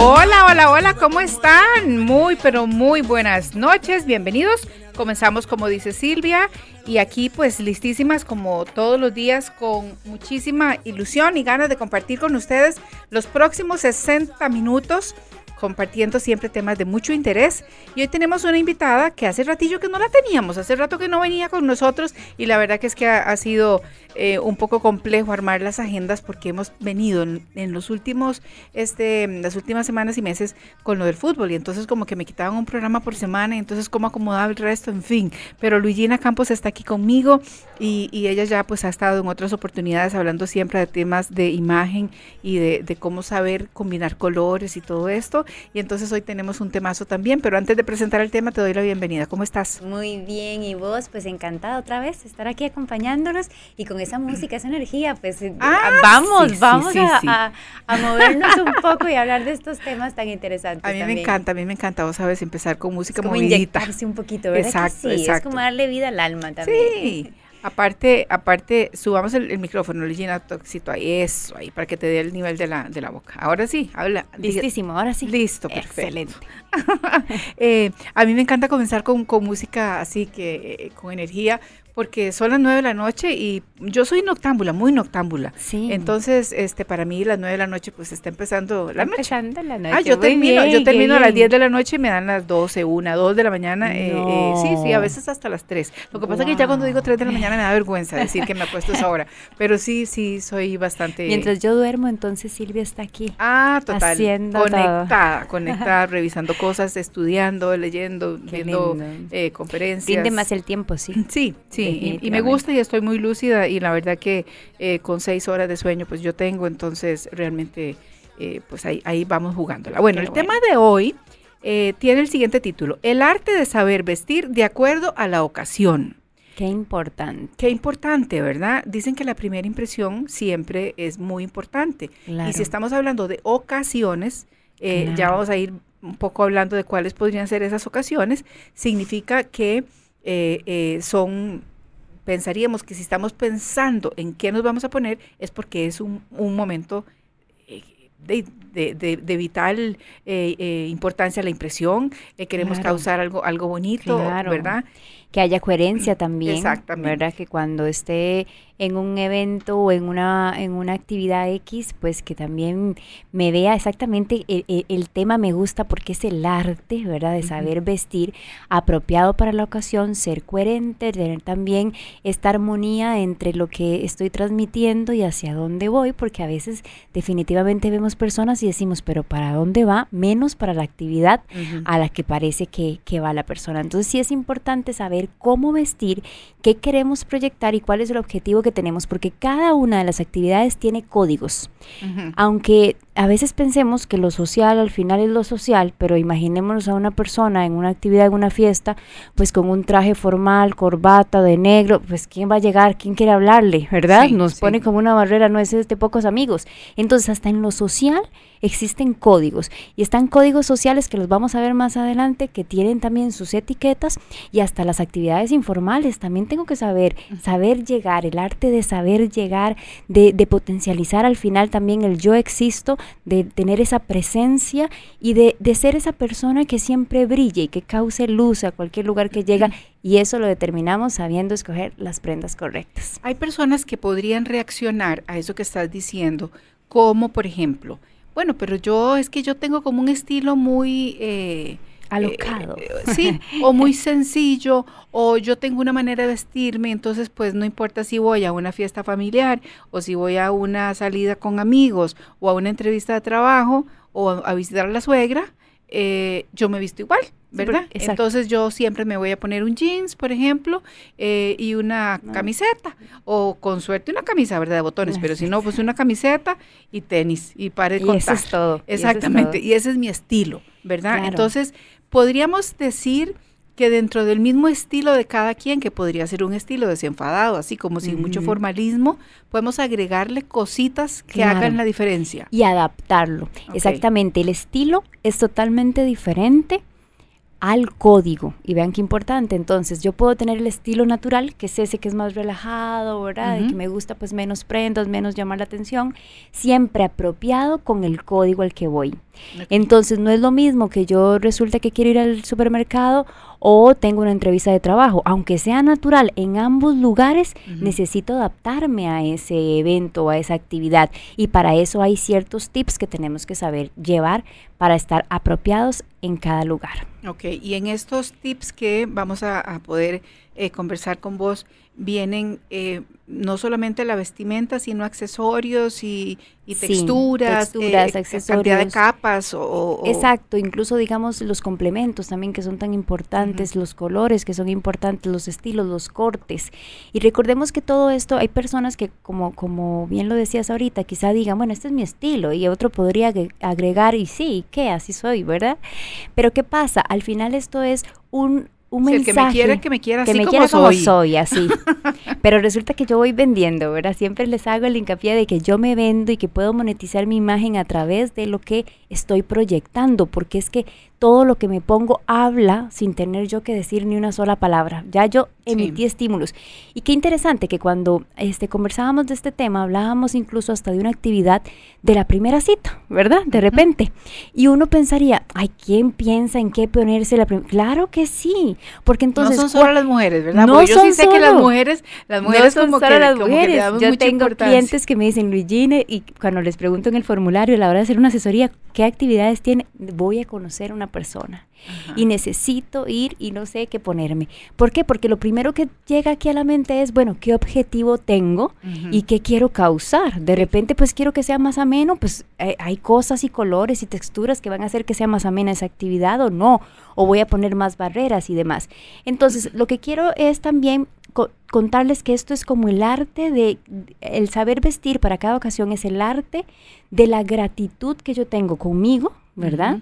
Hola, hola, hola, ¿cómo están? Muy, pero muy buenas noches, bienvenidos. Comenzamos como dice Silvia y aquí pues listísimas como todos los días con muchísima ilusión y ganas de compartir con ustedes los próximos 60 minutos compartiendo siempre temas de mucho interés. Y hoy tenemos una invitada que hace ratillo que no la teníamos, hace rato que no venía con nosotros y la verdad que es que ha, ha sido eh, un poco complejo armar las agendas porque hemos venido en, los últimos, este, las últimas semanas y meses con lo del fútbol y entonces como que me quitaban un programa por semana y entonces cómo acomodaba el resto, en fin. Pero Luigina Campos está aquí conmigo y, ella ya pues ha estado en otras oportunidades hablando siempre de temas de imagen y de, cómo saber combinar colores y todo esto. Y entonces hoy tenemos un temazo también, pero antes de presentar el tema te doy la bienvenida. ¿Cómo estás? Muy bien, y vos, pues encantada otra vez estar aquí acompañándonos y con esa mm. música, esa energía, pues eh, ah, ah, vamos, vamos a, movernos un poco y hablar de estos temas tan interesantes. A mí me encanta, a mí me encanta, vos sabes, empezar con música muy como inyectarse un poquito, ¿verdad? sí, es como darle vida al alma también. Sí. Aparte, aparte, subamos el, micrófono, llena toxito ahí, eso, ahí, para que te dé el nivel de la, de la boca. Ahora sí, habla. Listísimo, ahora sí. Listo, perfecto. Excelente. Eh, a mí me encanta comenzar con, música así, que eh, con energía, porque son las nueve de la noche y yo soy noctámbula, muy noctámbula. Sí. Entonces, este, para mí las nueve de la noche pues está empezando la noche. Empezando la ah, noche. Ah, yo termino, yo termino a las diez de la noche y me dan las doce, una, dos de la mañana. Eh, eh, sí, sí, a veces hasta las tres. Lo que pasa es que ya cuando digo tres de la mañana me da vergüenza decir que me acuesto esa hora. Pero sí, sí, soy bastante... Mientras yo duermo, entonces Silvia está aquí. Ah, total. conectada, conectada, revisando cosas, estudiando, leyendo, viendo eh, conferencias. Tiende más el tiempo, sí. Sí, sí y, me gusta y estoy muy lúcida y la verdad que eh, con seis horas de sueño pues yo tengo, entonces realmente eh, pues ahí, ahí vamos jugándola. Bueno, el tema de hoy eh, tiene el siguiente título, el arte de saber vestir de acuerdo a la ocasión. Qué importante. Qué importante, ¿verdad? Dicen que la primera impresión siempre es muy importante. Y si estamos hablando de ocasiones, ya vamos a ir un poco hablando de cuáles podrían ser esas ocasiones, significa que son pensaríamos que si estamos pensando en qué nos vamos a poner es porque es un, un momento eh, de, de, de, vital eh, eh, importancia la impresión, eh, queremos causar algo, algo bonito, ¿verdad? Que haya coherencia también, ¿verdad? Que cuando esté en un evento o en una, en una actividad X, pues que también me vea exactamente e, e, el, tema me gusta porque es el arte, ¿verdad? De saber vestir apropiado para la ocasión, ser coherente, tener también esta armonía entre lo que estoy transmitiendo y hacia dónde voy, porque a veces definitivamente vemos personas y decimos, pero ¿para dónde va? Menos para la actividad a la que parece que, que, va la persona. Entonces sí es importante saber cómo vestir, qué queremos proyectar y cuál es el objetivo que tenemos, porque cada una de las actividades tiene códigos. Aunque a veces pensemos que lo social al final es lo social, pero imaginémonos a una persona en una actividad, en una fiesta, pues con un traje formal, corbata de negro, pues ¿quién va a llegar? ¿Quién quiere hablarle? ¿Verdad? Nos pone como una barrera, no es de este, pocos amigos. Entonces hasta en lo social existen códigos y están códigos sociales que los vamos a ver más adelante que tienen también sus etiquetas y hasta las actividades informales. También tengo que saber, saber llegar, el arte de saber llegar, de, potencializar al final también el yo existo, de tener esa presencia y de, de ser esa persona que siempre brille y que cause luz a cualquier lugar que llega y eso lo determinamos sabiendo escoger las prendas correctas. Hay personas que podrían reaccionar a eso que estás diciendo, como por ejemplo, bueno, pero yo es que yo tengo como un estilo muy... Eh, alocado. Eh, eh, sí, o muy sencillo, o yo tengo una manera de vestirme, entonces pues no importa si voy a una fiesta familiar, o si voy a una salida con amigos, o a una entrevista de trabajo, o a, visitar a la suegra, yo me visto igual. ¿verdad? Entonces yo siempre me voy a poner un jeans, por ejemplo, eh, y una ah. camiseta, o con suerte una camisa, ¿verdad? De botones, pero si no, pues una camiseta y tenis, y pare Y Eso es todo. Exactamente, y, ese es mi estilo, ¿verdad? Entonces, podríamos decir que dentro del mismo estilo de cada quien, que podría ser un estilo desenfadado, así como sin mucho formalismo, podemos agregarle cositas que hagan la diferencia. Y adaptarlo. Exactamente, el estilo es totalmente diferente al código. Y vean qué importante. Entonces, yo puedo tener el estilo natural, que es ese que es más relajado, ¿verdad? y que me gusta pues menos prendas, menos llamar la atención, siempre apropiado con el código al que voy. Entonces no es lo mismo que yo resulta que quiero ir al supermercado o tengo una entrevista de trabajo. Aunque sea natural en ambos lugares, necesito adaptarme a ese evento, o a esa actividad. Y para eso hay ciertos tips que tenemos que saber llevar para estar apropiados en cada lugar. Ok, y en estos tips que vamos a, poder eh, conversar con vos, vienen... Eh, no solamente la vestimenta, sino accesorios y, texturas, eh, cantidad de capas. O, Exacto, incluso digamos los complementos también que son tan importantes, los colores que son importantes, los estilos, los cortes. Y recordemos que todo esto, hay personas que como, como bien lo decías ahorita, quizá digan, bueno, este es mi estilo y otro podría agregar y sí, ¿qué? Así soy, ¿verdad? Pero ¿qué pasa? Al final esto es un un mensaje. el que me quiera, que me quiera, que me quiera como soy, así. Pero resulta que yo voy vendiendo, ¿verdad? Siempre les hago el hincapié de que yo me vendo y que puedo monetizar mi imagen a través de lo que estoy proyectando, porque es que todo lo que me pongo habla sin tener yo que decir ni una sola palabra. Ya yo emití estímulos. Y qué interesante que cuando este, conversábamos de este tema, hablábamos incluso hasta de una actividad de la primera cita, ¿verdad? De repente. Y uno pensaría, ay, ¿quién piensa en qué ponerse la primera? Claro que sí, porque entonces... No son solo las mujeres, ¿verdad? No yo sí sé que las mujeres las mujeres son como que, mujeres. Yo tengo clientes que me dicen, Luigine, y cuando les pregunto en el formulario a la hora de hacer una asesoría, ¿qué actividades tiene? Voy a conocer a una persona y necesito ir y no sé qué ponerme. ¿Por qué? Porque lo primero que llega aquí a la mente es, bueno, ¿qué objetivo tengo y qué quiero causar? De repente, pues quiero que sea más ameno, pues eh, hay cosas y colores y texturas que van a hacer que sea más amena esa actividad o no, o voy a poner más barreras y demás. Entonces, lo que quiero es también contarles que esto es como el arte de, el saber vestir para cada ocasión es el arte de la gratitud que yo tengo conmigo, ¿verdad?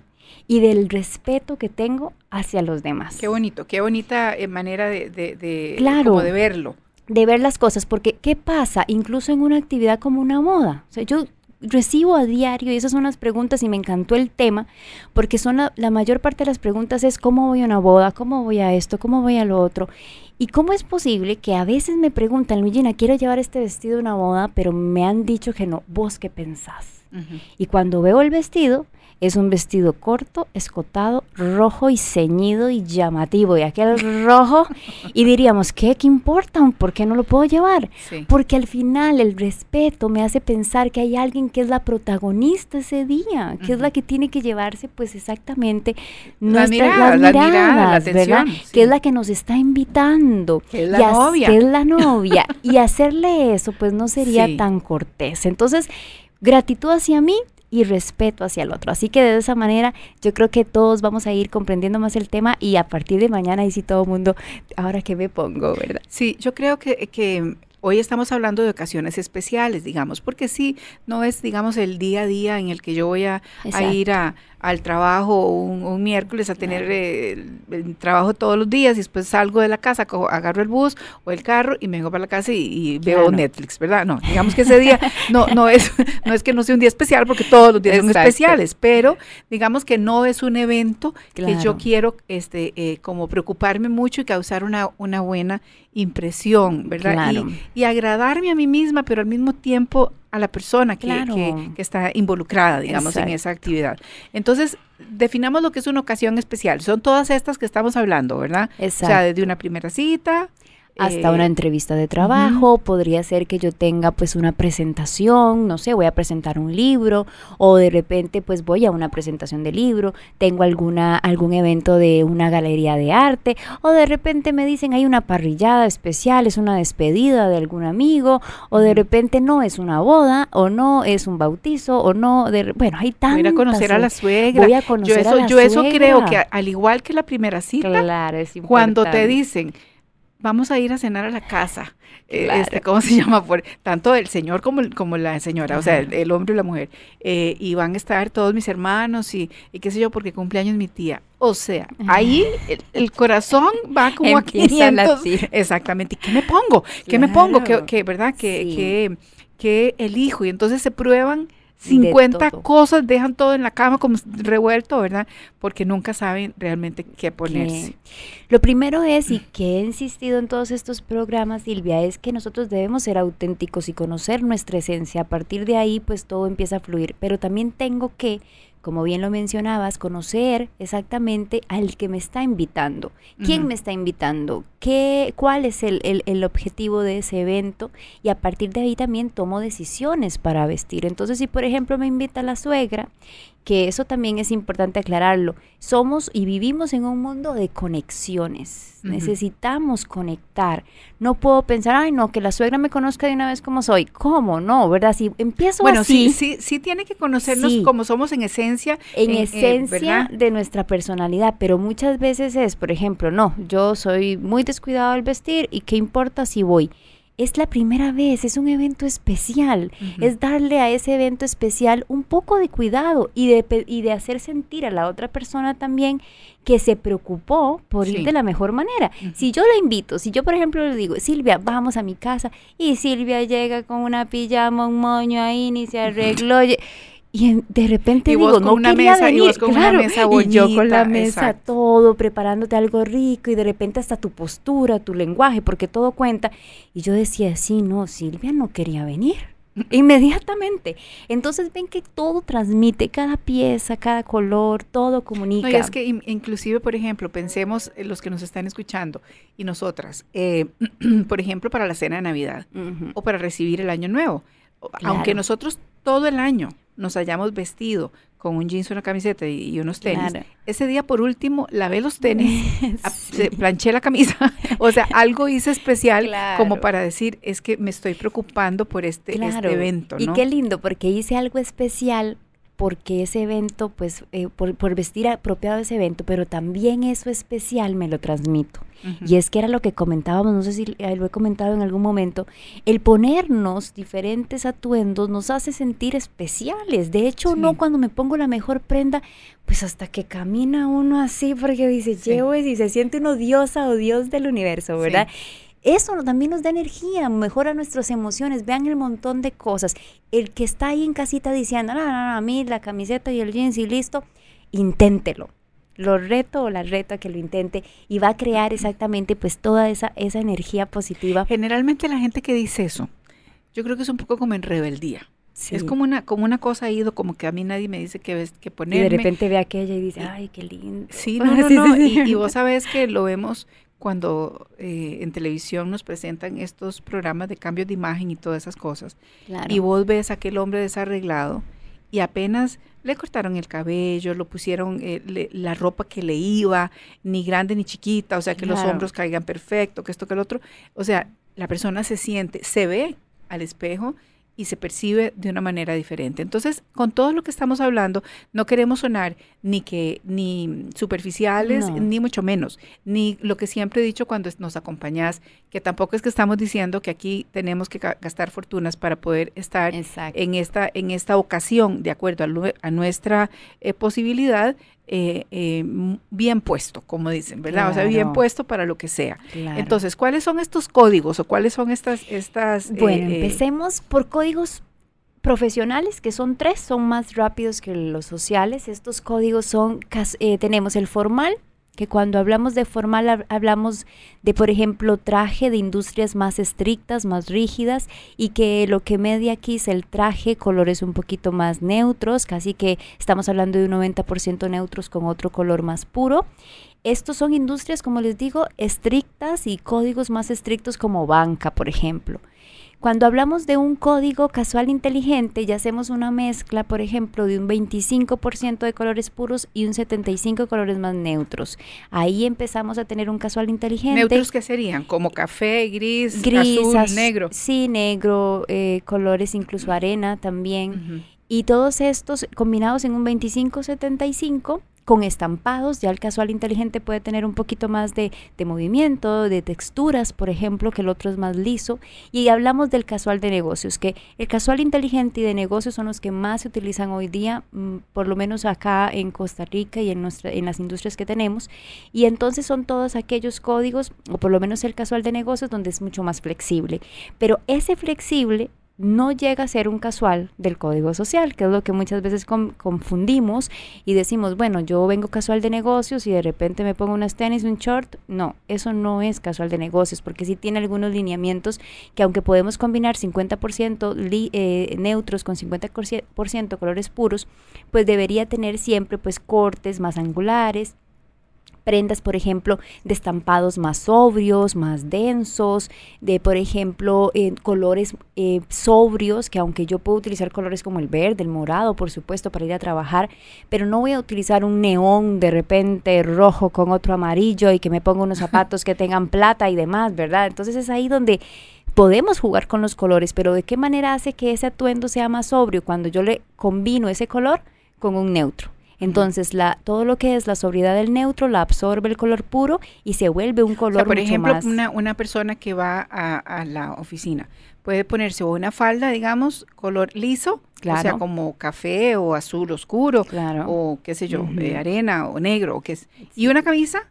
Y del respeto que tengo hacia los demás. Qué bonito, qué bonita eh, manera de, de, claro, de verlo. De ver las cosas, porque ¿qué pasa? Incluso en una actividad como una moda. O yo recibo a diario, y esas son las preguntas, y me encantó el tema, porque son la, mayor parte de las preguntas es cómo voy a una boda, cómo voy a esto, cómo voy a lo otro. ¿Y cómo es posible que a veces me preguntan, Luigina, quiero llevar este vestido a una boda, pero me han dicho que no? ¿Vos qué pensás? Y cuando veo el vestido, es un vestido corto, escotado, rojo y ceñido y llamativo. Y aquel rojo, y diríamos, ¿qué? ¿Qué importa? ¿Por qué no lo puedo llevar? Porque al final el respeto me hace pensar que hay alguien que es la protagonista ese día, que es la que tiene que llevarse pues exactamente nuestra ¿verdad? Que es la que nos está invitando. Que es la novia. Que es la novia. y hacerle eso pues no sería tan cortés. Entonces, gratitud hacia mí y respeto hacia el otro. Así que de esa manera yo creo que todos vamos a ir comprendiendo más el tema y a partir de mañana y si todo el mundo, ahora que me pongo, ¿verdad? Sí, yo creo que, que hoy estamos hablando de ocasiones especiales, digamos, porque sí, no es, digamos, el día a día en el que yo voy a, a ir a, al trabajo un, miércoles a tener eh, el, trabajo todos los días y después salgo de la casa, cojo, agarro el bus o el carro y me vengo para la casa y, veo Netflix, ¿verdad? No, digamos que ese día no, no, es, no es que no sea un día especial porque todos los días son especiales, pero digamos que no es un evento que yo quiero este, eh, como preocuparme mucho y causar una, buena impresión, ¿verdad? Y, y agradarme a mí misma, pero al mismo tiempo a la persona que, está involucrada, digamos, en esa actividad. Entonces, definamos lo que es una ocasión especial. Son todas estas que estamos hablando, ¿verdad? Exacto. O sea, desde una primera cita, hasta una eh, entrevista de trabajo, podría ser que yo tenga pues una presentación, no sé, voy a presentar un libro o de repente pues voy a una presentación de libro, tengo alguna algún evento de una galería de arte o de repente me dicen hay una parrillada especial, es una despedida de algún amigo o de repente no es una boda o no es un bautizo o no de, bueno, hay tantas Voy a conocer a la suegra. Voy a conocer a la yo eso creo que al igual que la primera cita, cuando te dicen vamos a ir a cenar a la casa, eh, este, ¿cómo se llama? Por, tanto el señor como, como la señora, o sea, el, hombre y la mujer. Eh, y van a estar todos mis hermanos y, y, qué sé yo, porque cumpleaños mi tía. O sea, ahí el, corazón va como aquí. a exactamente. ¿Y qué me pongo? ¿Qué me pongo? que, verdad? que que qué elijo? Y entonces se prueban 50 cosas, dejan todo en la cama como revuelto, ¿verdad? Porque nunca saben realmente qué ponerse. Lo primero es, y que he insistido en todos estos programas, Silvia, es que nosotros debemos ser auténticos y conocer nuestra esencia. A partir de ahí, pues todo empieza a fluir. Pero también tengo que como bien lo mencionabas, conocer exactamente al que me está invitando, quién me está invitando, qué, cuál es el, objetivo de ese evento y a partir de ahí también tomo decisiones para vestir. Entonces, si por ejemplo me invita la suegra que eso también es importante aclararlo. Somos y vivimos en un mundo de conexiones. Necesitamos conectar. No puedo pensar, ay, no, que la suegra me conozca de una vez como soy. ¿Cómo no? ¿Verdad? Si empiezo bueno, así. Bueno, sí, sí, sí tiene que conocernos como somos en esencia. En, eh, esencia de nuestra personalidad, pero muchas veces es, por ejemplo, no, yo soy muy descuidado al vestir y qué importa si voy es la primera vez, es un evento especial, es darle a ese evento especial un poco de cuidado y de, y de hacer sentir a la otra persona también que se preocupó por ir de la mejor manera. Si yo la invito, si yo por ejemplo le digo, Silvia, vamos a mi casa y Silvia llega con una pijama, un moño ahí, ni se arregló. Y de repente y digo, no una quería mesa, venir. Y vos con una mesa yo con la mesa, todo, preparándote algo rico, y de repente hasta tu postura, tu lenguaje, porque todo cuenta. Y yo decía, sí, no, Silvia no quería venir. Inmediatamente. Entonces ven que todo transmite, cada pieza, cada color, todo comunica. No, y es que inclusive, por ejemplo, pensemos eh, los que nos están escuchando y nosotras, eh, por ejemplo, para la cena de Navidad o para recibir el Año Nuevo. Aunque nosotros todo el año nos hayamos vestido con un jeans, una camiseta y, unos tenis, ese día por último lavé los tenis, planché la camisa, o sea, algo hice especial como para decir, es que me estoy preocupando por este, este evento. Y qué lindo, porque hice algo especial porque ese evento, pues, eh, por, vestir apropiado ese evento, pero también eso especial me lo transmito. Y es que era lo que comentábamos, no sé si eh, lo he comentado en algún momento, el ponernos diferentes atuendos nos hace sentir especiales. De hecho, no cuando me pongo la mejor prenda, pues hasta que camina uno así, porque dice, llevo y se siente uno diosa o dios del universo, ¿verdad? eso también nos da energía, mejora nuestras emociones, vean el montón de cosas. El que está ahí en casita diciendo, no, no, no, a mí la camiseta y el jeans y listo, inténtelo. Lo reto o la reto a que lo intente y va a crear exactamente pues toda esa, esa energía positiva. Generalmente la gente que dice eso, yo creo que es un poco como en rebeldía. Es como una, como una cosa ido, como que a mí nadie me dice que, que ponerme. Y de repente ve aquella y dice, ay, qué lindo. Sí, no, no, no. y, y, vos sabés que lo vemos cuando eh, en televisión nos presentan estos programas de cambios de imagen y todas esas cosas. Y vos ves a aquel hombre desarreglado y apenas le cortaron el cabello, lo pusieron eh, la ropa que le iba, ni grande ni chiquita, o sea, que los hombros caigan perfecto, que esto, que el otro. O sea, la persona se siente, se ve al espejo y se percibe de una manera diferente. Entonces, con todo lo que estamos hablando, no queremos sonar ni que ni superficiales, ni mucho menos, ni lo que siempre he dicho cuando nos acompañás, que tampoco es que estamos diciendo que aquí tenemos que gastar fortunas para poder estar en esta en esta ocasión, de acuerdo a, a nuestra eh, posibilidad, eh, eh bien puesto, como dicen, ¿verdad? O sea, bien puesto para lo que sea. Entonces, ¿cuáles son estos códigos o cuáles son estas... estas eh, bueno, eh, empecemos por códigos profesionales, que son tres, son más rápidos que los sociales. Estos códigos son, tenemos el formal, que cuando hablamos de formal hablamos de, por ejemplo, traje de industrias más estrictas, más rígidas, y que lo que media aquí es el traje, colores un poquito más neutros, casi que estamos hablando de un 90% neutros con otro color más puro. Estos son industrias, como les digo, estrictas y códigos más estrictos como banca, por ejemplo. Cuando hablamos de un código casual inteligente, ya hacemos una mezcla, por ejemplo, de un 25% de colores puros y un 75% de colores más neutros. Ahí empezamos a tener un casual inteligente. ¿Neutros qué serían? Como café, gris, azul, negro. Sí, negro, eh, colores incluso arena también. Y todos estos combinados en un 25-75 con estampados, ya el casual inteligente puede tener un poquito más de, movimiento, de texturas, por ejemplo, que el otro es más liso. Y hablamos del casual de negocios, que el casual inteligente y de negocios son los que más se utilizan hoy día, mm, por lo menos acá en Costa Rica y en, nuestra, en las industrias que tenemos. Y entonces son todos aquellos códigos, o por lo menos el casual de negocios, donde es mucho más flexible. Pero ese flexible no llega a ser un casual del código social, que es lo que muchas veces confundimos y decimos, bueno, yo vengo casual de negocios y de repente me pongo unas tenis, un short. No, eso no es casual de negocios, porque sí tiene algunos lineamientos que aunque podemos combinar 50% eh, neutros con 50% colores puros, pues debería tener siempre pues cortes más angulares, prendas, por ejemplo, de estampados más sobrios, más densos, de, por ejemplo, en eh, colores eh, sobrios, que aunque yo puedo utilizar colores como el verde, el morado, por supuesto, para ir a trabajar, pero no voy a utilizar un neón de repente rojo con otro amarillo y que me ponga unos zapatos que tengan plata y demás, ¿verdad? Entonces es ahí donde podemos jugar con los colores, pero ¿de qué manera hace que ese atuendo sea más sobrio cuando yo le combino ese color con un neutro? Entonces, la, todo lo que es la sobriedad del neutro la absorbe el color puro y se vuelve un color o sea, por ejemplo, Una, persona que va a, la oficina puede ponerse una falda, digamos, color liso, o sea, como café o azul oscuro, claro. o qué sé yo, eh, arena o negro, o qué y una camisa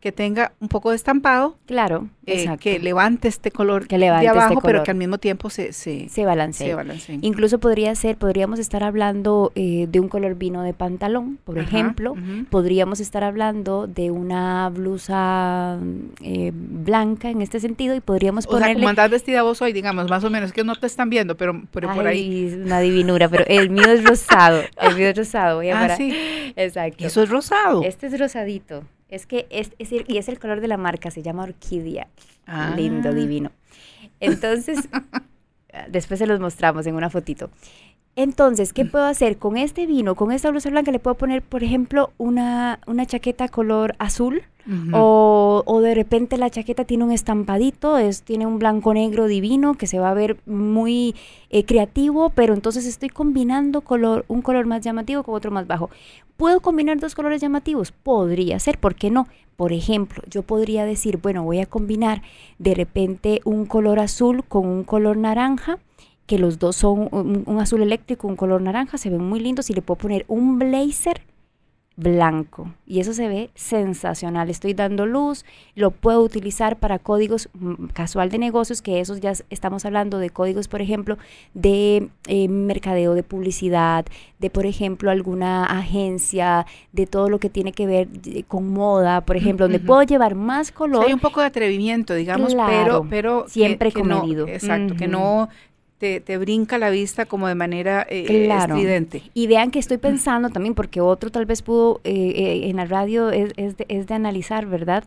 que tenga un poco de estampado. Claro, eh, Que levante este color que de este abajo, pero que al mismo tiempo se, se, balancee. Incluso podría ser, podríamos estar hablando eh, de un color vino de pantalón, por ejemplo. Podríamos estar hablando de una blusa eh, blanca en este sentido y podríamos ponerle... O sea, como vestida vos hoy, digamos, más o menos, que no te están viendo, pero, por ahí... es una divinura, pero el mío es rosado, el mío es rosado. Voy a ah, sí. Exacto. Eso es rosado. Este es rosadito. Es que es, y es el color de la marca, se llama Orquídea. Ah. Lindo, divino. Entonces, ah, después se los mostramos en una fotito. Entonces, ¿qué mm. puedo hacer con este vino, con esta blusa blanca? Le puedo poner, por ejemplo, una, una chaqueta color azul o, o, de repente la chaqueta tiene un estampadito, es, tiene un blanco negro divino que se va a ver muy eh, creativo, pero entonces estoy combinando color, un color más llamativo con otro más bajo. ¿Puedo combinar dos colores llamativos? Podría ser, ¿por qué no? Por ejemplo, yo podría decir, bueno, voy a combinar de repente un color azul con un color naranja que los dos son un, azul eléctrico, un color naranja, se ven muy lindos y le puedo poner un blazer blanco y eso se ve sensacional. Estoy dando luz, lo puedo utilizar para códigos mm, casual de negocios, que esos ya estamos hablando de códigos, por ejemplo, de eh, mercadeo de publicidad, de por ejemplo alguna agencia, de todo lo que tiene que ver eh, con moda, por mm, ejemplo, donde puedo llevar más color. hay un poco de atrevimiento, digamos, pero, pero siempre con que exacto, que no te, brinca la vista como de manera evidente. Eh, eh, claro. Y vean que estoy pensando también, porque otro tal vez pudo eh, en la radio es, es de analizar, ¿verdad?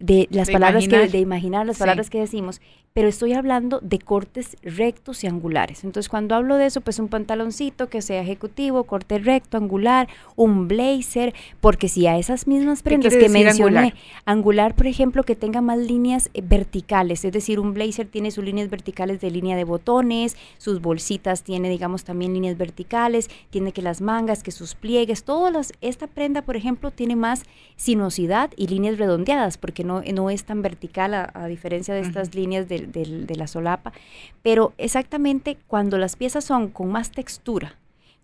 de las palabras que de imaginar las palabras que decimos, pero estoy hablando de cortes rectos y angulares. Entonces, cuando hablo de eso, pues un pantaloncito que sea ejecutivo, corte recto, angular, un blazer, porque si a esas mismas prendas que mencioné, angular? por ejemplo, que tenga más líneas eh, verticales, es decir, un blazer tiene sus líneas verticales de línea de botones, sus bolsitas tiene, digamos, también líneas verticales, tiene que las mangas, que sus pliegues, todas las, esta prenda, por ejemplo, tiene más sinuosidad y líneas redondeadas, porque no no, es tan vertical a, diferencia de estas líneas de, la solapa, pero exactamente cuando las piezas son con más textura,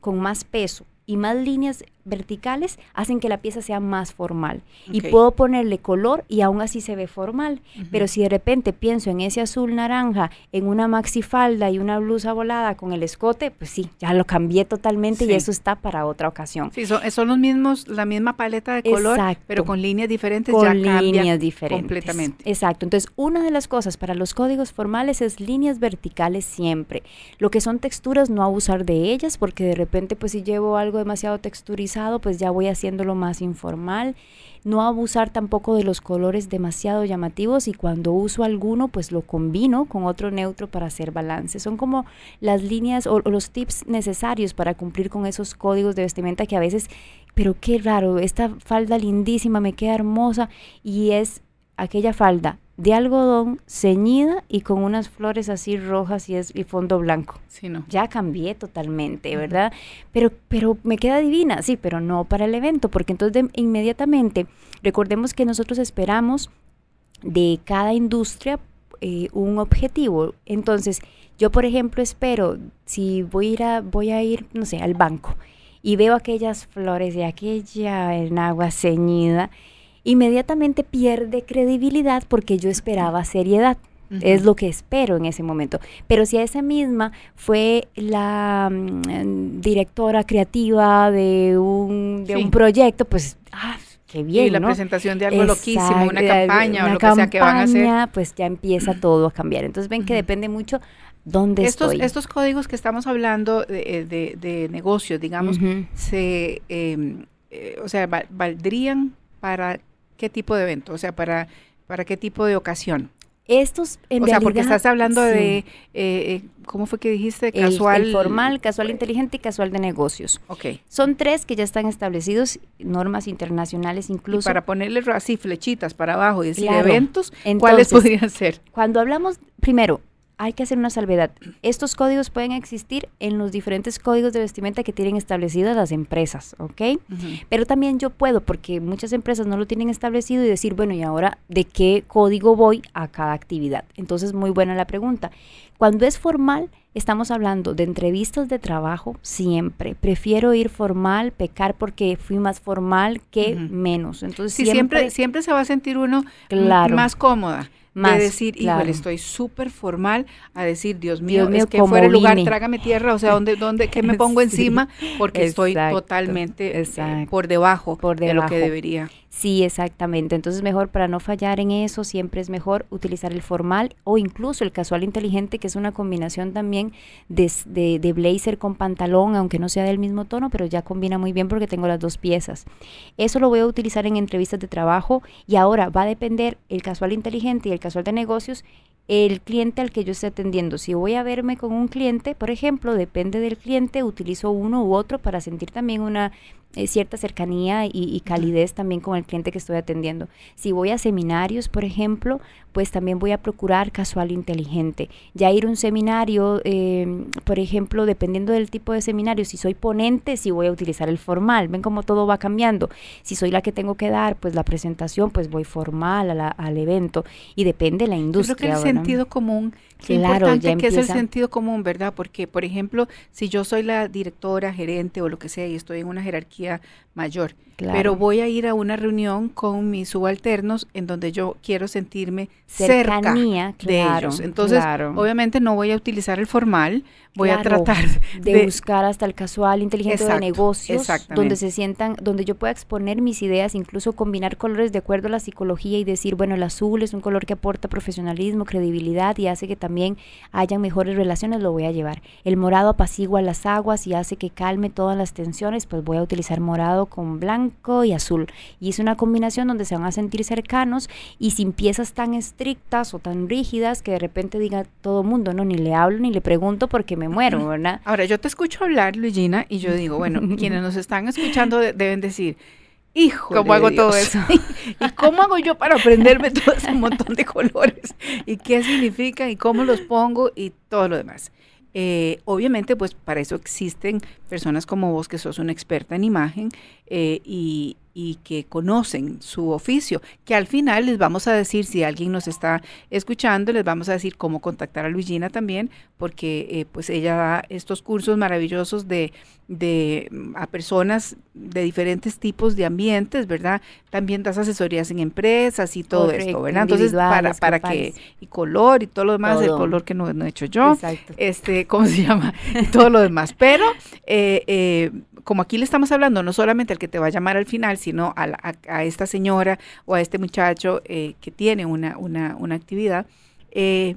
con más peso y más líneas verticales hacen que la pieza sea más formal. Y puedo ponerle color y aún así se ve formal. Pero si de repente pienso en ese azul naranja, en una maxifalda y una blusa volada con el escote, pues sí, ya lo cambié totalmente y eso está para otra ocasión. Sí, son, los mismos, la misma paleta de color, pero con líneas diferentes con líneas diferentes. completamente. Exacto. Entonces, una de las cosas para los códigos formales es líneas verticales siempre. Lo que son texturas, no abusar de ellas, porque de repente, pues si llevo algo demasiado texturizado, pues ya voy haciéndolo más informal. No abusar tampoco de los colores demasiado llamativos y cuando uso alguno, pues lo combino con otro neutro para hacer balance. Son como las líneas o los tips necesarios para cumplir con esos códigos de vestimenta que a veces, pero qué raro, esta falda lindísima me queda hermosa y es aquella falda de algodón ceñida y con unas flores así rojas y, es, y fondo blanco. Ya cambié totalmente, ¿verdad? Pero, pero me queda divina, sí, pero no para el evento, porque entonces inmediatamente, recordemos que nosotros esperamos de cada industria eh, un objetivo. Entonces, yo por ejemplo espero, si voy a ir, voy a ir no sé, al banco y veo aquellas flores de aquella en agua ceñida, inmediatamente pierde credibilidad porque yo esperaba seriedad. Es lo que espero en ese momento. Pero si a esa misma fue la mm, directora creativa de un, de un proyecto, pues, ah, qué bien. Y la presentación de algo loquísimo, una eh, campaña una o lo que sea que van a hacer. Pues ya empieza todo a cambiar. Entonces ven que depende mucho dónde estos, Estos códigos que estamos hablando de, eh, de, negocios, digamos, se, em, eh, o sea, valdrían para ¿Qué tipo de evento? O sea, ¿para, para qué tipo de ocasión? Estos, en o sea, porque estás hablando de, eh, eh, ¿cómo fue que dijiste? Casual. El, formal, casual inteligente y casual de negocios. Ok. Son tres que ya están establecidos, normas internacionales incluso. para ponerle así flechitas para abajo y decir eventos, ¿cuáles podrían ser? Cuando hablamos, primero, hay que hacer una salvedad. Estos códigos pueden existir en los diferentes códigos de vestimenta que tienen establecidas las empresas, ¿ok? Pero también yo puedo, porque muchas empresas no lo tienen establecido y decir, bueno, ¿y ahora de qué código voy a cada actividad? Entonces, muy buena la pregunta. Cuando es formal, estamos hablando de entrevistas de trabajo siempre. Prefiero ir formal, pecar porque fui más formal que menos. Entonces, siempre, siempre, se va a sentir uno más cómoda de decir, igual estoy súper formal, a decir, Dios mío, es que fuera el lugar, trágame tierra, o sea, ¿dónde, dónde, qué me pongo encima? Porque estoy totalmente eh, por, debajo por de lo que debería. Sí, exactamente. Entonces, mejor para no fallar en eso, siempre es mejor utilizar el formal o incluso el casual inteligente, que es una combinación también de, de, de blazer con pantalón, aunque no sea del mismo tono, pero ya combina muy bien porque tengo las dos piezas. Eso lo voy a utilizar en entrevistas de trabajo y ahora va a depender el casual inteligente y el casual de negocios, el cliente al que yo esté atendiendo. Si voy a verme con un cliente, por ejemplo, depende del cliente, utilizo uno u otro para sentir también una eh, cierta cercanía y, calidez también con el cliente que estoy atendiendo. Si voy a seminarios, por ejemplo, pues también voy a procurar casual inteligente. Ya ir a un seminario, em, por ejemplo, dependiendo del tipo de seminario, si soy ponente, si voy a utilizar el formal. Ven cómo todo va cambiando. Si soy la que tengo que dar, pues la presentación, pues voy formal al evento. Y depende de la industria. Yo creo que el sentido común Qué claro, importante que es el sentido común, ¿verdad? Porque, por ejemplo, si yo soy la directora, gerente o lo que sea y estoy en una jerarquía mayor. Pero voy a ir a una reunión con mis subalternos en donde yo quiero sentirme Cercanía, cerca de ellos. Entonces, obviamente no voy a utilizar el formal, voy a tratar de, buscar hasta el casual, inteligente de negocios, donde se sientan, donde yo pueda exponer mis ideas, incluso combinar colores de acuerdo a la psicología y decir, bueno, el azul es un color que aporta profesionalismo, credibilidad y hace que también hayan mejores relaciones, lo voy a llevar. El morado apacigua las aguas y hace que calme todas las tensiones, pues voy a utilizar morado con blanco y azul. Y es una combinación donde se van a sentir cercanos y sin piezas tan estrictas o tan rígidas que de repente diga todo mundo, no, ni le hablo ni le pregunto porque me muero, ¿verdad? Ahora, yo te escucho hablar, Luigina, y yo digo, bueno, quienes nos están escuchando deben decir, hijo, ¿cómo hago todo eso? ¿Y cómo hago yo para aprenderme todo ese montón de colores? ¿Y qué significa ¿Y cómo los pongo? Y todo lo demás. Eh, obviamente, pues para eso existen personas como vos que sos una experta en imagen eh, y, y que conocen su oficio, que al final les vamos a decir, si alguien nos está escuchando, les vamos a decir cómo contactar a Luigina también, porque eh, pues ella da estos cursos maravillosos de, de, mm, a personas de diferentes tipos de ambientes, ¿verdad? También das asesorías en empresas y todo esto, ¿verdad? Entonces, para, para que, y color y todo lo demás, el color que no, he hecho yo, Exacto. este, ¿cómo se llama? todo lo demás, pero... Eh, eh, como aquí le estamos hablando no solamente al que te va a llamar al final, sino a, esta señora o a este muchacho eh, que tiene una, una, una actividad, eh,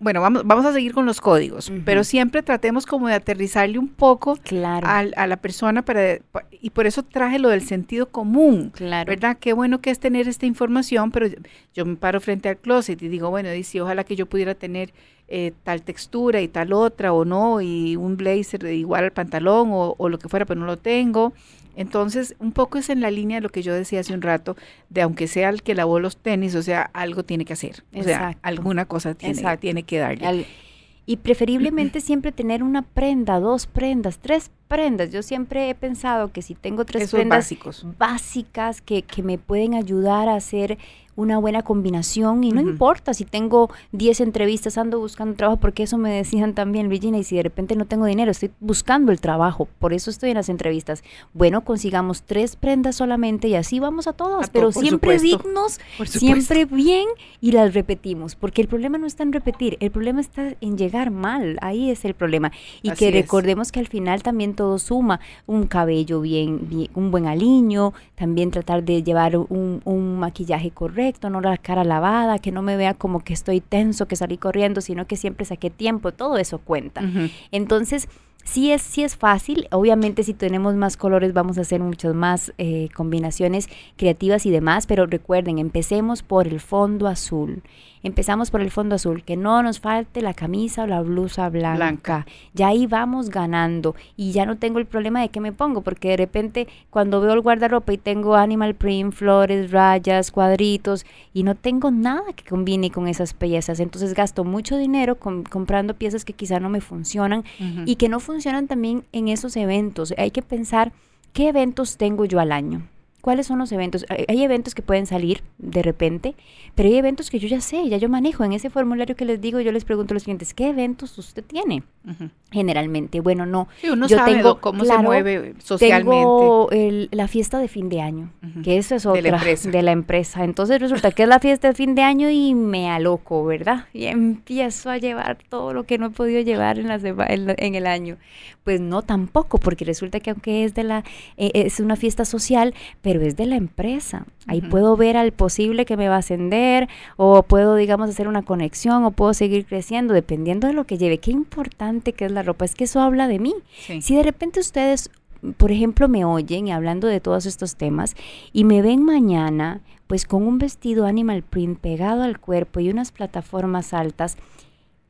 bueno, vamos, vamos a seguir con los códigos, pero siempre tratemos como de aterrizarle un poco claro. a, la persona para, y por eso traje lo del sentido común, claro. ¿verdad? Qué bueno que es tener esta información, pero yo, me paro frente al closet y digo, bueno, dice, ojalá que yo pudiera tener eh, tal textura y tal otra o no, y un blazer igual al pantalón o lo que fuera, pero no lo tengo. Entonces, un poco es en la línea de lo que yo decía hace un rato, de aunque sea el que lavó los tenis, o sea, algo tiene que hacer, o sea, alguna cosa tiene, que darle. y preferiblemente siempre tener una prenda, dos prendas, tres prendas. Yo siempre he pensado que si tengo tres prendas básicas que, que me pueden ayudar a hacer una buena combinación y no importa si tengo 10 entrevistas, ando buscando trabajo, porque eso me decían también, Virginia, y si de repente no tengo dinero, estoy buscando el trabajo, por eso estoy en las entrevistas. Bueno, consigamos tres prendas solamente y así vamos a todas, pero siempre dignos, siempre bien y las repetimos, porque el problema no está en repetir, el problema está en llegar mal, ahí es el problema. Y que recordemos que al final también todo suma, un cabello bien, un buen aliño, también tratar de llevar un, un maquillaje correcto no la cara lavada, que no me vea como que estoy tenso, que salí corriendo, sino que siempre saqué tiempo, todo eso cuenta. Entonces, Sí es, sí es fácil, obviamente si tenemos más colores vamos a hacer muchas más eh, combinaciones creativas y demás, pero recuerden, empecemos por el fondo azul. Empezamos por el fondo azul, que no nos falte la camisa o la blusa blanca. Ya ahí vamos ganando y ya no tengo el problema de qué me pongo, porque de repente cuando veo el guardarropa y tengo animal print, flores, rayas, cuadritos y no tengo nada que combine con esas piezas, entonces gasto mucho dinero comprando piezas que quizá no me funcionan y que no funcionan funcionan también en esos eventos. Hay que pensar qué eventos tengo yo al año. ¿Cuáles son los eventos? Hay eventos que pueden salir de repente, pero hay eventos que yo ya sé, ya yo manejo. En ese formulario que les digo, yo les pregunto a los clientes, ¿qué eventos usted tiene? Generalmente, bueno, no. yo tengo, cómo claro, se mueve socialmente. Tengo la fiesta de fin de año, que eso es otra de la, empresa. Entonces resulta que es la fiesta de fin de año y me aloco, ¿verdad? Y empiezo a llevar todo lo que no he podido llevar en, la en, el año. Pues no tampoco, porque resulta que aunque es de la eh, es una fiesta social, pero es de la empresa. Ahí puedo ver al posible que me va a ascender o puedo, digamos, hacer una conexión o puedo seguir creciendo, dependiendo de lo que lleve. Qué importante que es la ropa, es que eso habla de mí. Si de repente ustedes, por ejemplo, me oyen y hablando de todos estos temas y me ven mañana, pues con un vestido animal print pegado al cuerpo y unas plataformas altas,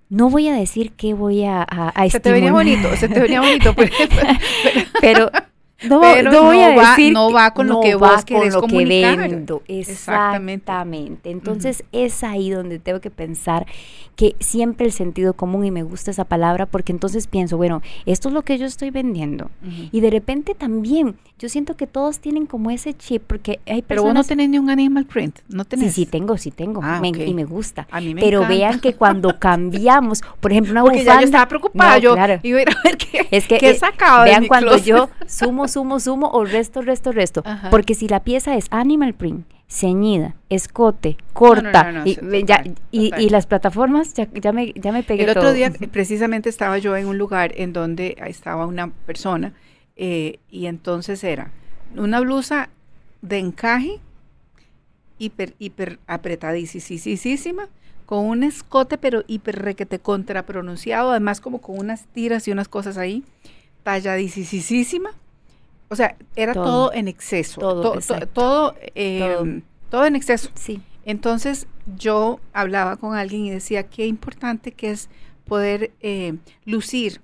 no voy a decir que voy a, Se te venía bonito, se te venía bonito. Pues, pero No, pero no, va, no va con lo que va vos querés con lo Que vendo. Exactamente. Entonces es ahí donde tengo que pensar que siempre el sentido común, y me gusta esa palabra, porque entonces pienso, bueno, esto es lo que yo estoy vendiendo. Y de repente también, yo siento que todos tienen como ese chip, porque hay personas... Pero vos no tenés ni un animal print, no tenés. Sí, sí tengo, sí tengo, ah, y me gusta. A mí pero vean que cuando cambiamos, por ejemplo, una bufanda... yo estaba preocupada, yo claro. iba a es que, qué eh, sacaba Vean cuando yo sumo sumo, sumo o resto, resto, resto. Porque si la pieza es animal print, ceñida, escote, corta, y, las plataformas, ya, ya, me, ya me pegué. El otro día precisamente estaba yo en un lugar en donde estaba una persona eh, y entonces era una blusa de encaje hiper, hiper apretadísima, con un escote pero hiper requete contrapronunciado, además como con unas tiras y unas cosas ahí, talla talladísima o sea, era todo, en exceso. Todo, em, todo, en exceso. Sí. Entonces yo hablaba con alguien y decía qué importante que es poder eh, lucir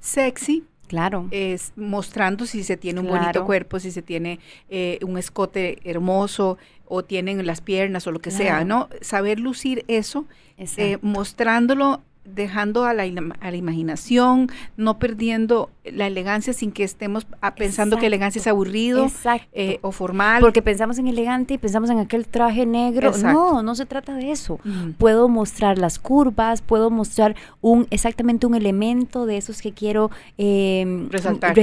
sexy. Claro. Es mostrando si se tiene un bonito cuerpo, si se tiene eh, un escote hermoso o tienen las piernas o lo que sea, ¿no? Saber lucir eso, eh, mostrándolo dejando a la, a la, imaginación, no perdiendo la elegancia sin que estemos ah, pensando que elegancia es aburrido eh, o formal. Porque pensamos en elegante y pensamos en aquel traje negro. No, no se trata de eso. Mm. Puedo mostrar las curvas, puedo mostrar un exactamente un elemento de esos que quiero em, resaltar.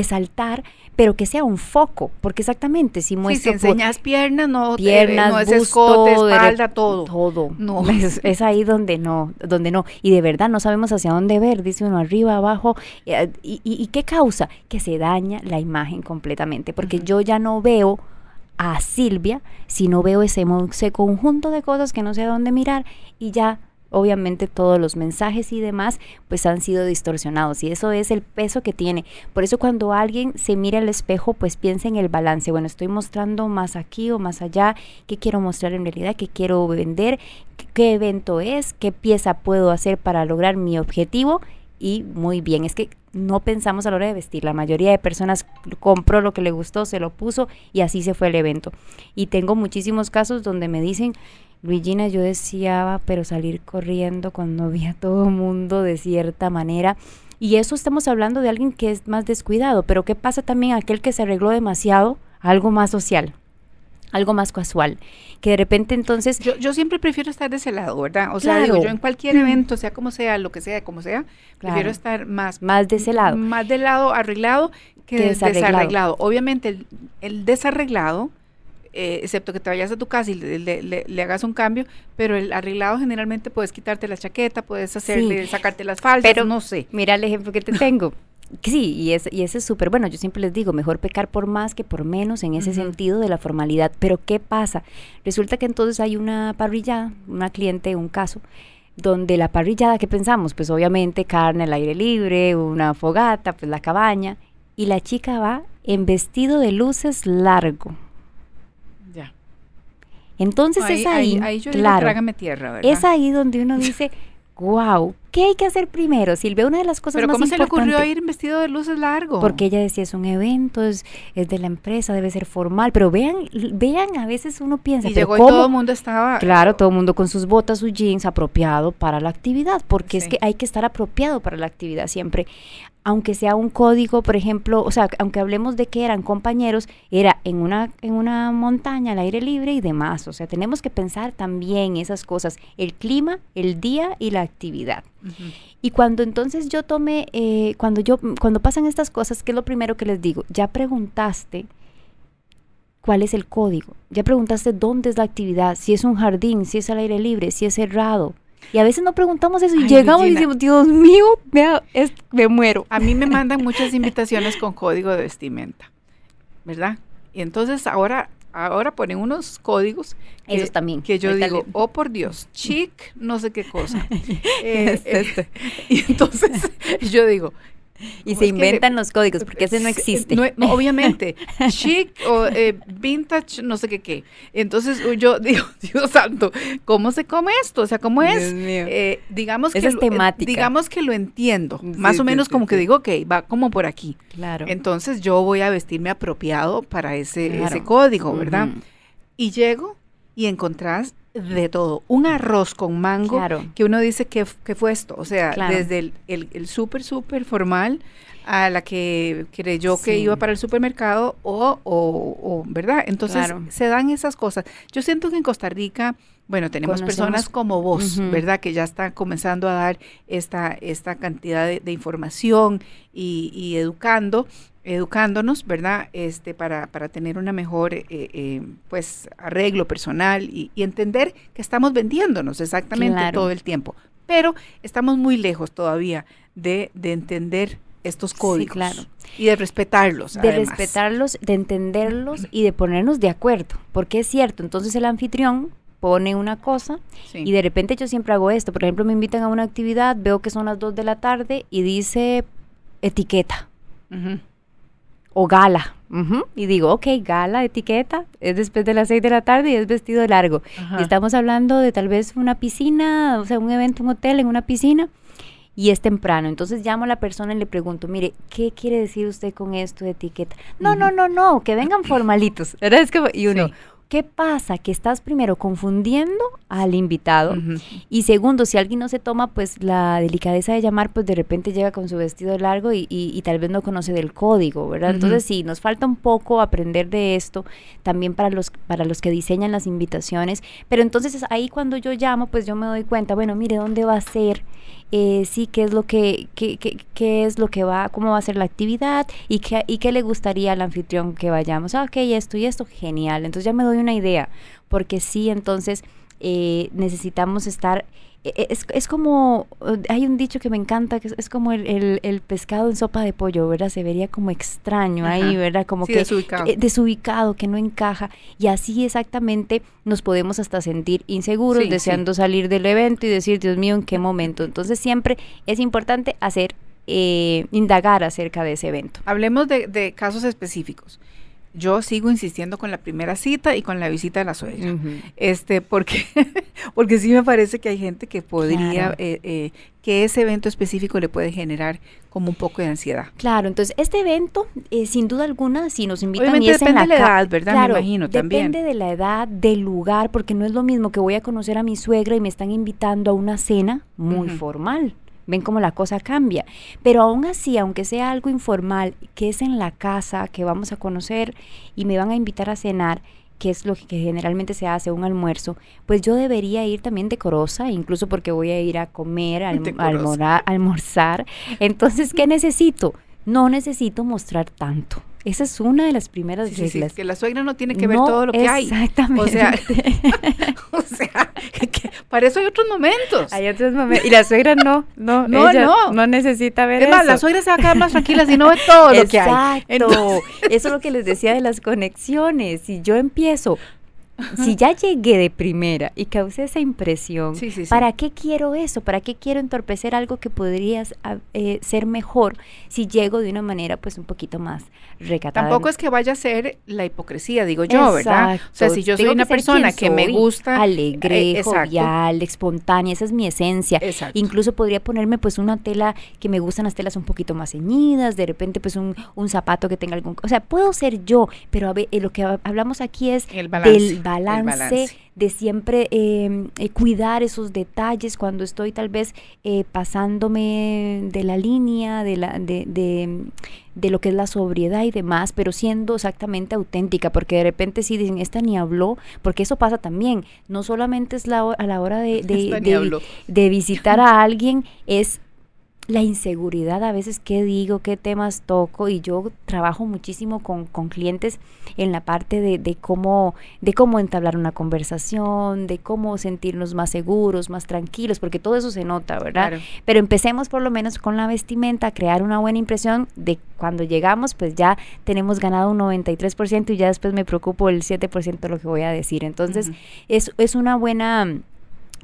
pero que sea un foco, porque exactamente si muestro... si enseñas piernas, no, eh, piernas, no es escote, espalda, todo. Todo. No. es ahí donde no, donde no. Y de verdad, no sabemos hacia dónde ver, dice uno arriba, abajo. y, eh, qué causa? Que se daña la imagen completamente, porque yo ya no veo a Silvia si no veo ese, ese conjunto de cosas que no sé a dónde mirar y ya obviamente todos los mensajes y demás pues han sido distorsionados y eso es el peso que tiene. Por eso cuando alguien se mira al espejo pues piensa en el balance, bueno, estoy mostrando más aquí o más allá, qué quiero mostrar en realidad, qué quiero vender, qué evento es, qué pieza puedo hacer para lograr mi objetivo y muy bien, es que no pensamos a la hora de vestir. La mayoría de personas compró lo que le gustó, se lo puso y así se fue el evento. Y tengo muchísimos casos donde me dicen, Luigina yo deseaba, pero salir corriendo cuando vi a todo mundo de cierta manera. Y eso estamos hablando de alguien que es más descuidado, pero ¿qué pasa también aquel que se arregló demasiado? Algo más social, algo más casual, que de repente entonces... Yo, yo siempre prefiero estar de ese lado, ¿verdad? O sea, digo, yo en cualquier mm. evento, sea como sea, lo que sea, como sea, prefiero estar más... Más de ese lado. Más del lado arreglado que, desarreglado. Obviamente el, el desarreglado eh, excepto que te vayas a tu casa y le, hagas un cambio, pero el arreglado generalmente puedes quitarte la chaqueta, puedes hacerle, sacarte las faldas, pero no sé. Mira el ejemplo que te tengo. Sí, y, es, ese es súper bueno. Yo siempre les digo, mejor pecar por más que por menos en ese sentido de la formalidad. Pero ¿qué pasa? Resulta que entonces hay una parrillada, una cliente, un caso, donde la parrillada, ¿qué pensamos? Pues obviamente carne al aire libre, una fogata, pues la cabaña. Y la chica va en vestido de luces largo entonces es ahí, ahí, claro, tierra, ¿verdad? es ahí donde uno dice, wow, ¿qué hay que hacer primero? Silvia, una de las cosas más importantes. ¿Cómo se le ocurrió ir vestido de luces largo? Porque ella decía, es un evento, es, de la empresa, debe ser formal, pero vean, vean, a veces uno piensa. Y llegó y todo el mundo estaba. Claro, todo el mundo con sus botas, sus jeans, apropiado para la actividad, porque es que hay que estar apropiado para la actividad siempre aunque sea un código, por ejemplo, o sea, aunque hablemos de que eran compañeros, era en una, en una montaña al aire libre y demás. O sea, tenemos que pensar también esas cosas, el clima, el día y la actividad. Y cuando entonces yo tomé, eh, cuando yo, cuando pasan estas cosas, ¿qué es lo primero que les digo? Ya preguntaste cuál es el código, ya preguntaste dónde es la actividad, si es un jardín, si es al aire libre, si es cerrado, y a veces no preguntamos eso y llegamos y decimos, Dios mío, me, me muero. A mí me mandan muchas invitaciones con código de vestimenta, ¿verdad? Y entonces ahora, ahora ponen unos códigos. Que, también. Que yo digo, oh por Dios, chic, no sé qué cosa. Eh, este. eh, y entonces yo digo, y se inventan los códigos porque ese no existe. obviamente, chic o eh, vintage, no sé qué qué. Entonces yo digo, Dios santo, ¿cómo se come esto? O sea, ¿cómo es? Eh, digamos que es eh, temática. digamos que lo entiendo, más o menos como que digo, ok, va como por aquí. Claro. Entonces yo voy a vestirme apropiado para ese, ese código, ¿verdad? Y llego y encontrás de todo. Un arroz con mango que uno dice que, fue esto. O sea, desde el, el, súper, súper formal a la que creyó que iba para el supermercado o, o, ¿verdad? Entonces se dan esas cosas. Yo siento que en Costa Rica, bueno, tenemos personas como vos, ¿verdad? Que ya están comenzando a dar esta, esta cantidad de, información y educando, educándonos, ¿verdad? Este, para, tener una mejor, eh, eh, pues, arreglo personal y, entender que estamos vendiéndonos exactamente todo el tiempo. Pero estamos muy lejos todavía de, entender estos códigos. Y de respetarlos. De respetarlos, de entenderlos y de ponernos de acuerdo. Porque es cierto, entonces el anfitrión pone una cosa y de repente yo siempre hago esto. Por ejemplo, me invitan a una actividad, veo que son las 2 de la tarde y dice etiqueta o gala. Y digo, ok, gala, etiqueta, es después de las seis de la tarde y es vestido largo. estamos hablando de tal vez una piscina, o sea, un evento, un hotel en una piscina y es temprano. Entonces llamo a la persona y le pregunto, mire, ¿qué quiere decir usted con esto de etiqueta? No, no, no, no, que vengan formalitos. Es que, y uno, ¿Qué pasa? Que estás primero confundiendo al invitado y segundo, si alguien no se toma pues la delicadeza de llamar, pues de repente llega con su vestido largo y, tal vez no conoce del código, ¿verdad? Entonces sí, nos falta un poco aprender de esto también para los, para los que diseñan las invitaciones, pero entonces ahí cuando yo llamo pues yo me doy cuenta, bueno, mire, ¿dónde va a ser? Eh, sí, qué es lo que, qué, qué, qué, es lo que va, cómo va a ser la actividad y qué, y qué le gustaría al anfitrión que vayamos. Ah, ok, esto y esto, genial. Entonces ya me doy una idea, porque sí, entonces eh, necesitamos estar... E, e, es, como, hay un dicho que me encanta, que es, como el, pescado en sopa de pollo, ¿verdad? Se vería como extraño ahí, ¿verdad? Como que eh, desubicado. Que, no encaja. Y así exactamente nos podemos hasta sentir inseguros, deseando salir del evento y decir, Dios mío, ¿en qué momento? Entonces siempre es importante hacer, eh, indagar acerca de ese evento. Hablemos de, de casos específicos yo sigo insistiendo con la primera cita y con la visita de la suegra. Este, porque, porque sí me parece que hay gente que podría, eh, eh, que ese evento específico le puede generar como un poco de ansiedad. Claro, entonces este evento, eh, sin duda alguna, si nos invitan y es la de la ¿verdad? imagino también. Depende de la edad, del lugar, porque no es lo mismo que voy a conocer a mi suegra y me están invitando a una cena muy formal Ven cómo la cosa cambia. Pero aún así, aunque sea algo informal, que es en la casa, que vamos a conocer y me van a invitar a cenar, que es lo que generalmente se hace, un almuerzo, pues yo debería ir también decorosa, incluso porque voy a ir a comer, a almorzar. Entonces, ¿qué necesito? No necesito mostrar tanto. Esa es una de las primeras reglas. Sí, que la suegra no tiene que ver todo lo que hay. Exactamente. O sea, o sea para eso hay otros momentos. Hay otros momentos. Y la suegra no, no, no, ella no. no necesita ver es más, la suegra se va a quedar más tranquila si no ve todo lo que hay. Exacto. Eso es lo que les decía de las conexiones. Si yo empiezo si ya llegué de primera y causé esa impresión, ¿para qué quiero eso? ¿Para qué quiero entorpecer algo que podría ah, eh, ser mejor si llego de una manera pues un poquito más recatada? Tampoco es que vaya a ser la hipocresía, digo yo, ¿verdad? O sea, si yo soy una persona que me gusta... Eh, alegre, jovial, espontánea, esa es mi esencia. Exacto. Incluso podría ponerme pues una tela que me gustan las telas un poquito más ceñidas, de repente pues un, zapato que tenga algún... O sea, puedo ser yo, pero a ver, eh, lo que hablamos aquí es... El balance balance, de siempre em, eh, cuidar esos detalles cuando estoy tal vez eh, pasándome de la línea, de, la, de, lo que es la sobriedad y demás, pero siendo exactamente auténtica, porque de repente si dicen, esta ni habló, porque eso pasa también, no solamente es la, a la hora de, de visitar a alguien, es la inseguridad a veces, qué digo, qué temas toco y yo trabajo muchísimo con, con clientes en la parte de, de, cómo, de cómo entablar una conversación, de cómo sentirnos más seguros, más tranquilos, porque todo eso se nota, ¿verdad? Pero empecemos por lo menos con la vestimenta, crear una buena impresión de cuando llegamos, pues ya tenemos ganado un 93% y ya después me preocupo el 7% de lo que voy a decir. Entonces, es, es una buena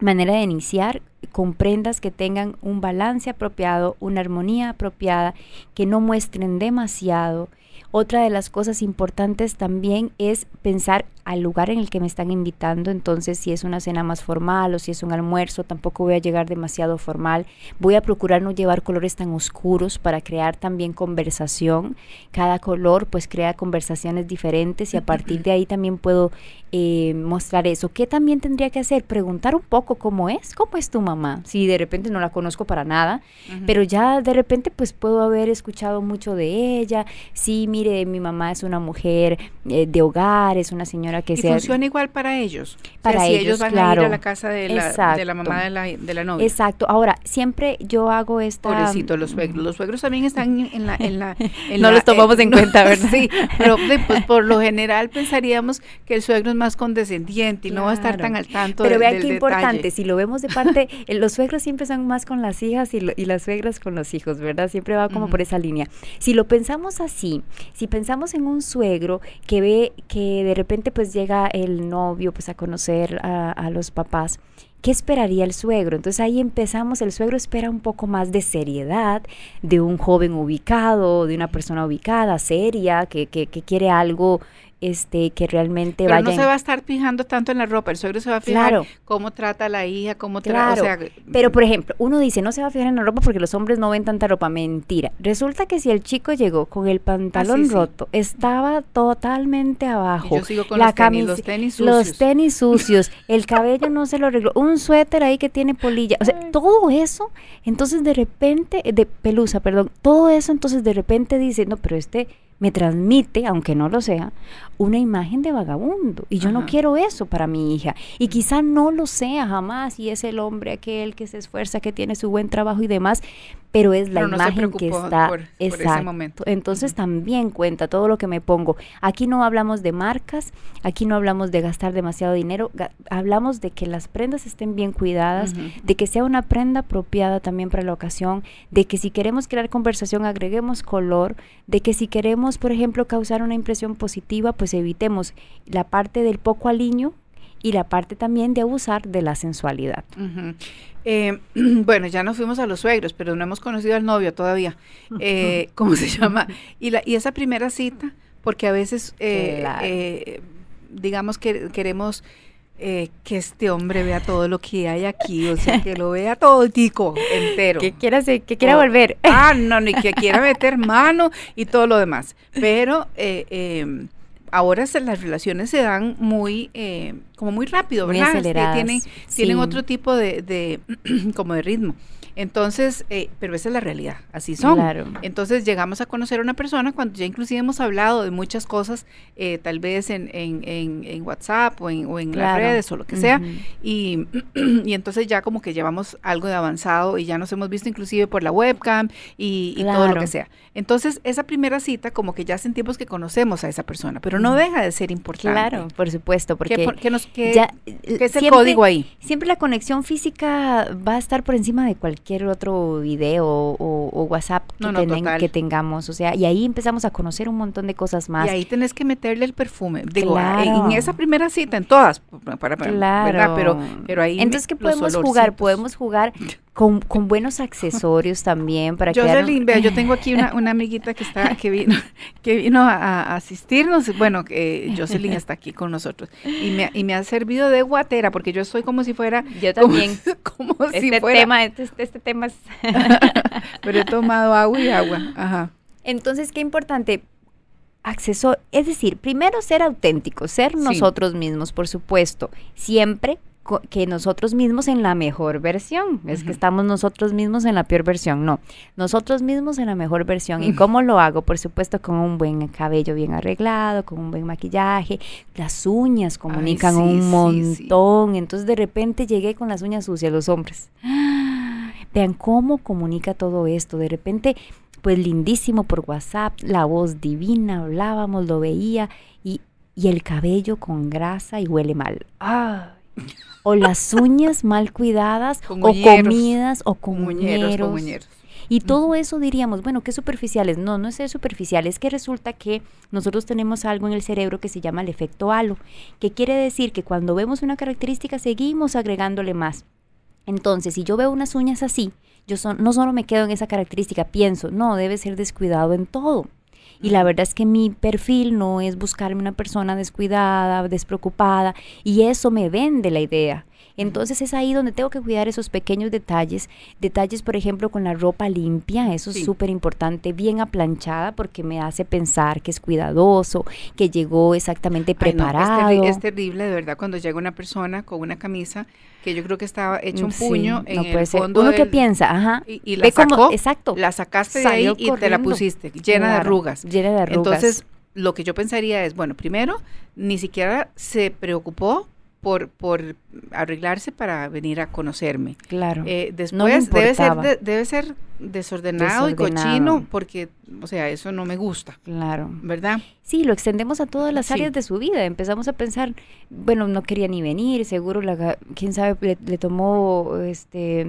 manera de iniciar con prendas que tengan un balance apropiado, una armonía apropiada, que no muestren demasiado. Otra de las cosas importantes también es pensar al lugar en el que me están invitando, entonces si es una cena más formal o si es un almuerzo, tampoco voy a llegar demasiado formal. Voy a procurar no llevar colores tan oscuros para crear también conversación. Cada color pues crea conversaciones diferentes y a partir de ahí también puedo eh, mostrar eso. ¿Qué también tendría que hacer? Preguntar un poco cómo es, cómo es tu mamá. Si de repente no la conozco para nada, pero ya de repente pues puedo haber escuchado mucho de ella. Sí, mire, mi mamá es una mujer eh, de hogar, es una señora que y sea. funciona igual para ellos. Para ellos, si ellos van a ir a la casa de la, mamá de la, novia. Exacto. Ahora, siempre yo hago esta. Pobrecito, los suegros. Los suegros también están en la. no los tomamos eh, en cuenta, ¿verdad? sí, pero pues, por lo general pensaríamos que el suegro es más condescendiente y no va a estar tan al tanto Pero vea qué importante, si lo vemos de parte, eh, los suegros siempre son más con las hijas y, las suegras con los hijos, ¿verdad? Siempre va como por esa línea. Si lo pensamos así, si pensamos en un suegro que ve que de repente pues pues llega el novio pues a conocer a, los papás. ¿Qué esperaría el suegro? Entonces ahí empezamos, el suegro espera un poco más de seriedad, de un joven ubicado, de una persona ubicada, seria, que, que, que quiere algo este, que realmente Pero vaya no se va a estar fijando tanto en la ropa, el suegro se va a fijar claro. cómo trata la hija, cómo trata, Pero por ejemplo, uno dice, no se va a fijar en la ropa porque los hombres no ven tanta ropa, mentira. Resulta que si el chico llegó con el pantalón ah, roto, estaba totalmente abajo, yo sigo con la los, tenis, los tenis sucios, los tenis sucios el cabello no se lo arregló, un suéter ahí que tiene polilla, o sea, todo eso, entonces de repente de pelusa, perdón, todo eso entonces de repente dice, no, pero este me transmite, aunque no lo sea, una imagen de vagabundo. Y yo no quiero eso para mi hija. Y quizá no lo sea jamás. Y es el hombre aquel que se esfuerza, que tiene su buen trabajo y demás. Pero es la imagen que está. exacto. ese momento. Entonces también cuenta todo lo que me pongo. Aquí no hablamos de marcas, aquí no hablamos de gastar demasiado dinero. hablamos de que las prendas estén bien cuidadas, de que sea una prenda apropiada también para la ocasión, de que si queremos crear conversación agreguemos color, de que si queremos, por ejemplo, causar una impresión positiva, pues evitemos la parte del poco aliño y la parte también de abusar de la sensualidad. Eh, bueno, ya nos fuimos a los suegros, pero no hemos conocido al novio todavía. Eh, ¿Cómo se llama? Y, la, y esa primera cita, porque a veces, eh, digamos que queremos... que este hombre vea todo lo que hay aquí, o sea, que lo vea todo el tico, entero. Que quiera, que quiera volver. Ah, no, ni que quiera meter mano y todo lo demás. Pero em, ahora las relaciones se dan muy, eh, como muy rápido, ¿verdad? Muy este, tienen, tienen otro tipo de, de como de ritmo. Entonces, eh, pero esa es la realidad, así son. Claro. Entonces llegamos a conocer a una persona cuando ya inclusive hemos hablado de muchas cosas, eh, tal vez en, WhatsApp o en, las redes o lo que sea, y, entonces ya como que llevamos algo de avanzado y ya nos hemos visto inclusive por la webcam y, todo lo que sea. Entonces, esa primera cita como que ya sentimos que conocemos a esa persona, pero no deja de ser importante. Claro, por supuesto, porque es el código ahí? Siempre la conexión física va a estar por encima de cualquier quiero otro video o, WhatsApp que, tengamos. O sea, y ahí empezamos a conocer un montón de cosas más. Y ahí tenés que meterle el perfume. Eh, en esa primera cita, en todas, claro. Pero, pero ahí. Entonces, ¿qué podemos jugar? Podemos jugar Con, buenos accesorios también para que... Jocelyn, vea, yo tengo aquí una, amiguita que está que vino que vino a, asistirnos bueno eh, Jocelyn está aquí con nosotros y me, y me ha servido de guatera porque yo soy como si fuera yo también como, este si fuera tema, este, este, este tema es pero he tomado agua y agua ajá entonces qué importante acceso es decir primero ser auténtico ser nosotros mismos por supuesto siempre que nosotros mismos en la mejor versión. Es que estamos nosotros mismos en la peor versión. No, nosotros mismos en la mejor versión. ¿Y mm. cómo lo hago? Por supuesto, con un buen cabello bien arreglado, con un buen maquillaje. Las uñas comunican un montón. Entonces, de repente llegué con las uñas sucias, los hombres. Vean cómo comunica todo esto. De repente, pues lindísimo por WhatsApp, la voz divina, hablábamos, lo veía y, y el cabello con grasa y huele mal. ¡Ah! o las uñas mal cuidadas o comidas o con, muñeros, Y todo eso diríamos, bueno, qué superficiales. No, no es ser superficial, es que resulta que nosotros tenemos algo en el cerebro que se llama el efecto halo, que quiere decir que cuando vemos una característica seguimos agregándole más. Entonces, si yo veo unas uñas así, yo no solo me quedo en esa característica, pienso, no, debe ser descuidado en todo. Y la verdad es que mi perfil no es buscarme una persona descuidada, despreocupada, y eso me vende la idea. Entonces es ahí donde tengo que cuidar esos pequeños detalles. Detalles, por ejemplo, con la ropa limpia, eso es súper importante, bien aplanchada, porque me hace pensar que es cuidadoso, que llegó exactamente preparado. es, es, terrible, de verdad, cuando llega una persona con una camisa que yo creo que estaba hecho un puño en el fondo Uno que piensa, ajá. Y, la exacto. la sacaste de ahí y te la pusiste, llena de arrugas. Llena de arrugas. Entonces, lo que yo pensaría es, bueno, primero, ni siquiera se preocupó por, por arreglarse para venir a conocerme. Claro. Eh, después debe ser debe ser desordenado, y cochino porque, o sea, eso no me gusta. Claro. ¿Verdad? Sí, lo extendemos a todas las áreas de su vida. Empezamos a pensar, bueno, no quería ni venir, seguro quién sabe le, tomó este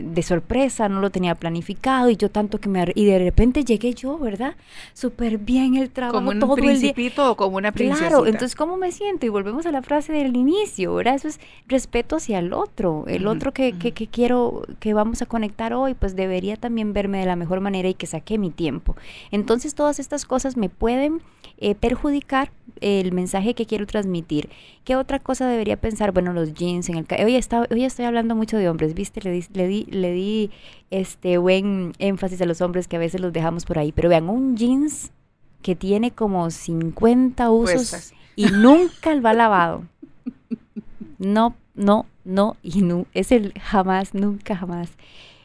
de sorpresa, no lo tenía planificado y yo tanto que me y de repente llegué yo, ¿verdad? Súper bien el trabajo como un principito o como una princesa. Claro, entonces cómo me siento y volvemos a la frase del inicio, ¿verdad? Eso es respeto hacia el otro, el otro que, que, quiero, que vamos a conectar hoy, pues debería también verme de la mejor manera y que saque mi tiempo. Entonces todas estas cosas me pueden eh, perjudicar el mensaje que quiero transmitir. ¿Qué otra cosa debería pensar? Bueno, los jeans en el... Hoy, estaba, hoy estoy hablando mucho de hombres, ¿viste? Le di, le di, le di este buen énfasis a los hombres que a veces los dejamos por ahí, pero vean, un jeans que tiene como 50 usos y nunca lo ha lavado. No, no, no y no. Es el jamás, nunca, jamás.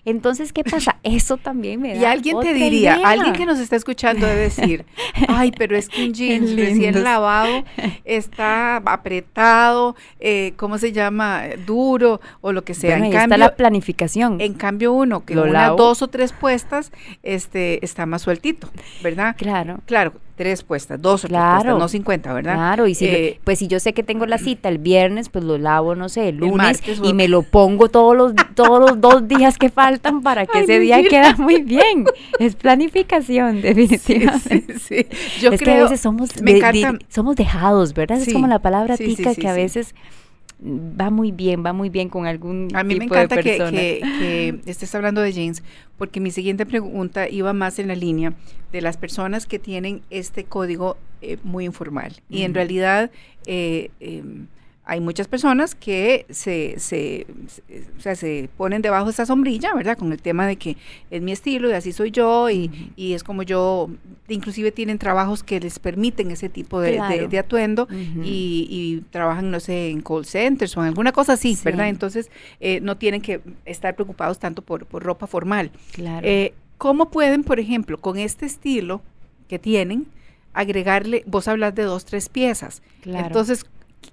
Entonces, ¿qué pasa? Eso también me da. Y alguien te diría, alguien que nos está escuchando debe decir, ay, pero es que un jeans recién lavado está apretado, eh, ¿cómo se llama? Duro o lo que sea. Bueno, en está la planificación. En cambio, uno que lo una, dos o tres puestas, este, está más sueltito, ¿verdad? Claro. Claro tres puestas, dos claro, puestas, no cincuenta, ¿verdad? Claro, y si eh, pues si yo sé que tengo la cita el viernes, pues lo lavo, no sé, el lunes y me lo pongo todos los, todos los dos días que faltan para que ese día quede muy bien. Es planificación, definitivamente. Yo es creo, que a veces somos, somos dejados, ¿verdad? es como la palabra tica que a veces va muy bien, va muy bien con algún A mí me encanta Que, estés hablando de James, porque mi siguiente pregunta iba más en la línea de las personas que tienen este código eh, muy informal. Y en realidad... Eh, em, hay muchas personas que se, se, o sea, se ponen debajo de esa sombrilla, ¿verdad? Con el tema de que es mi estilo y así soy yo y, y es como yo, inclusive tienen trabajos que les permiten ese tipo de, atuendo y, y, trabajan, no sé, en call centers o en alguna cosa así, ¿verdad? Entonces eh, no tienen que estar preocupados tanto por, por ropa formal. Claro. Eh, ¿Cómo pueden, por ejemplo, con este estilo que tienen, agregarle, vos hablas de dos, tres piezas. Claro. Entonces,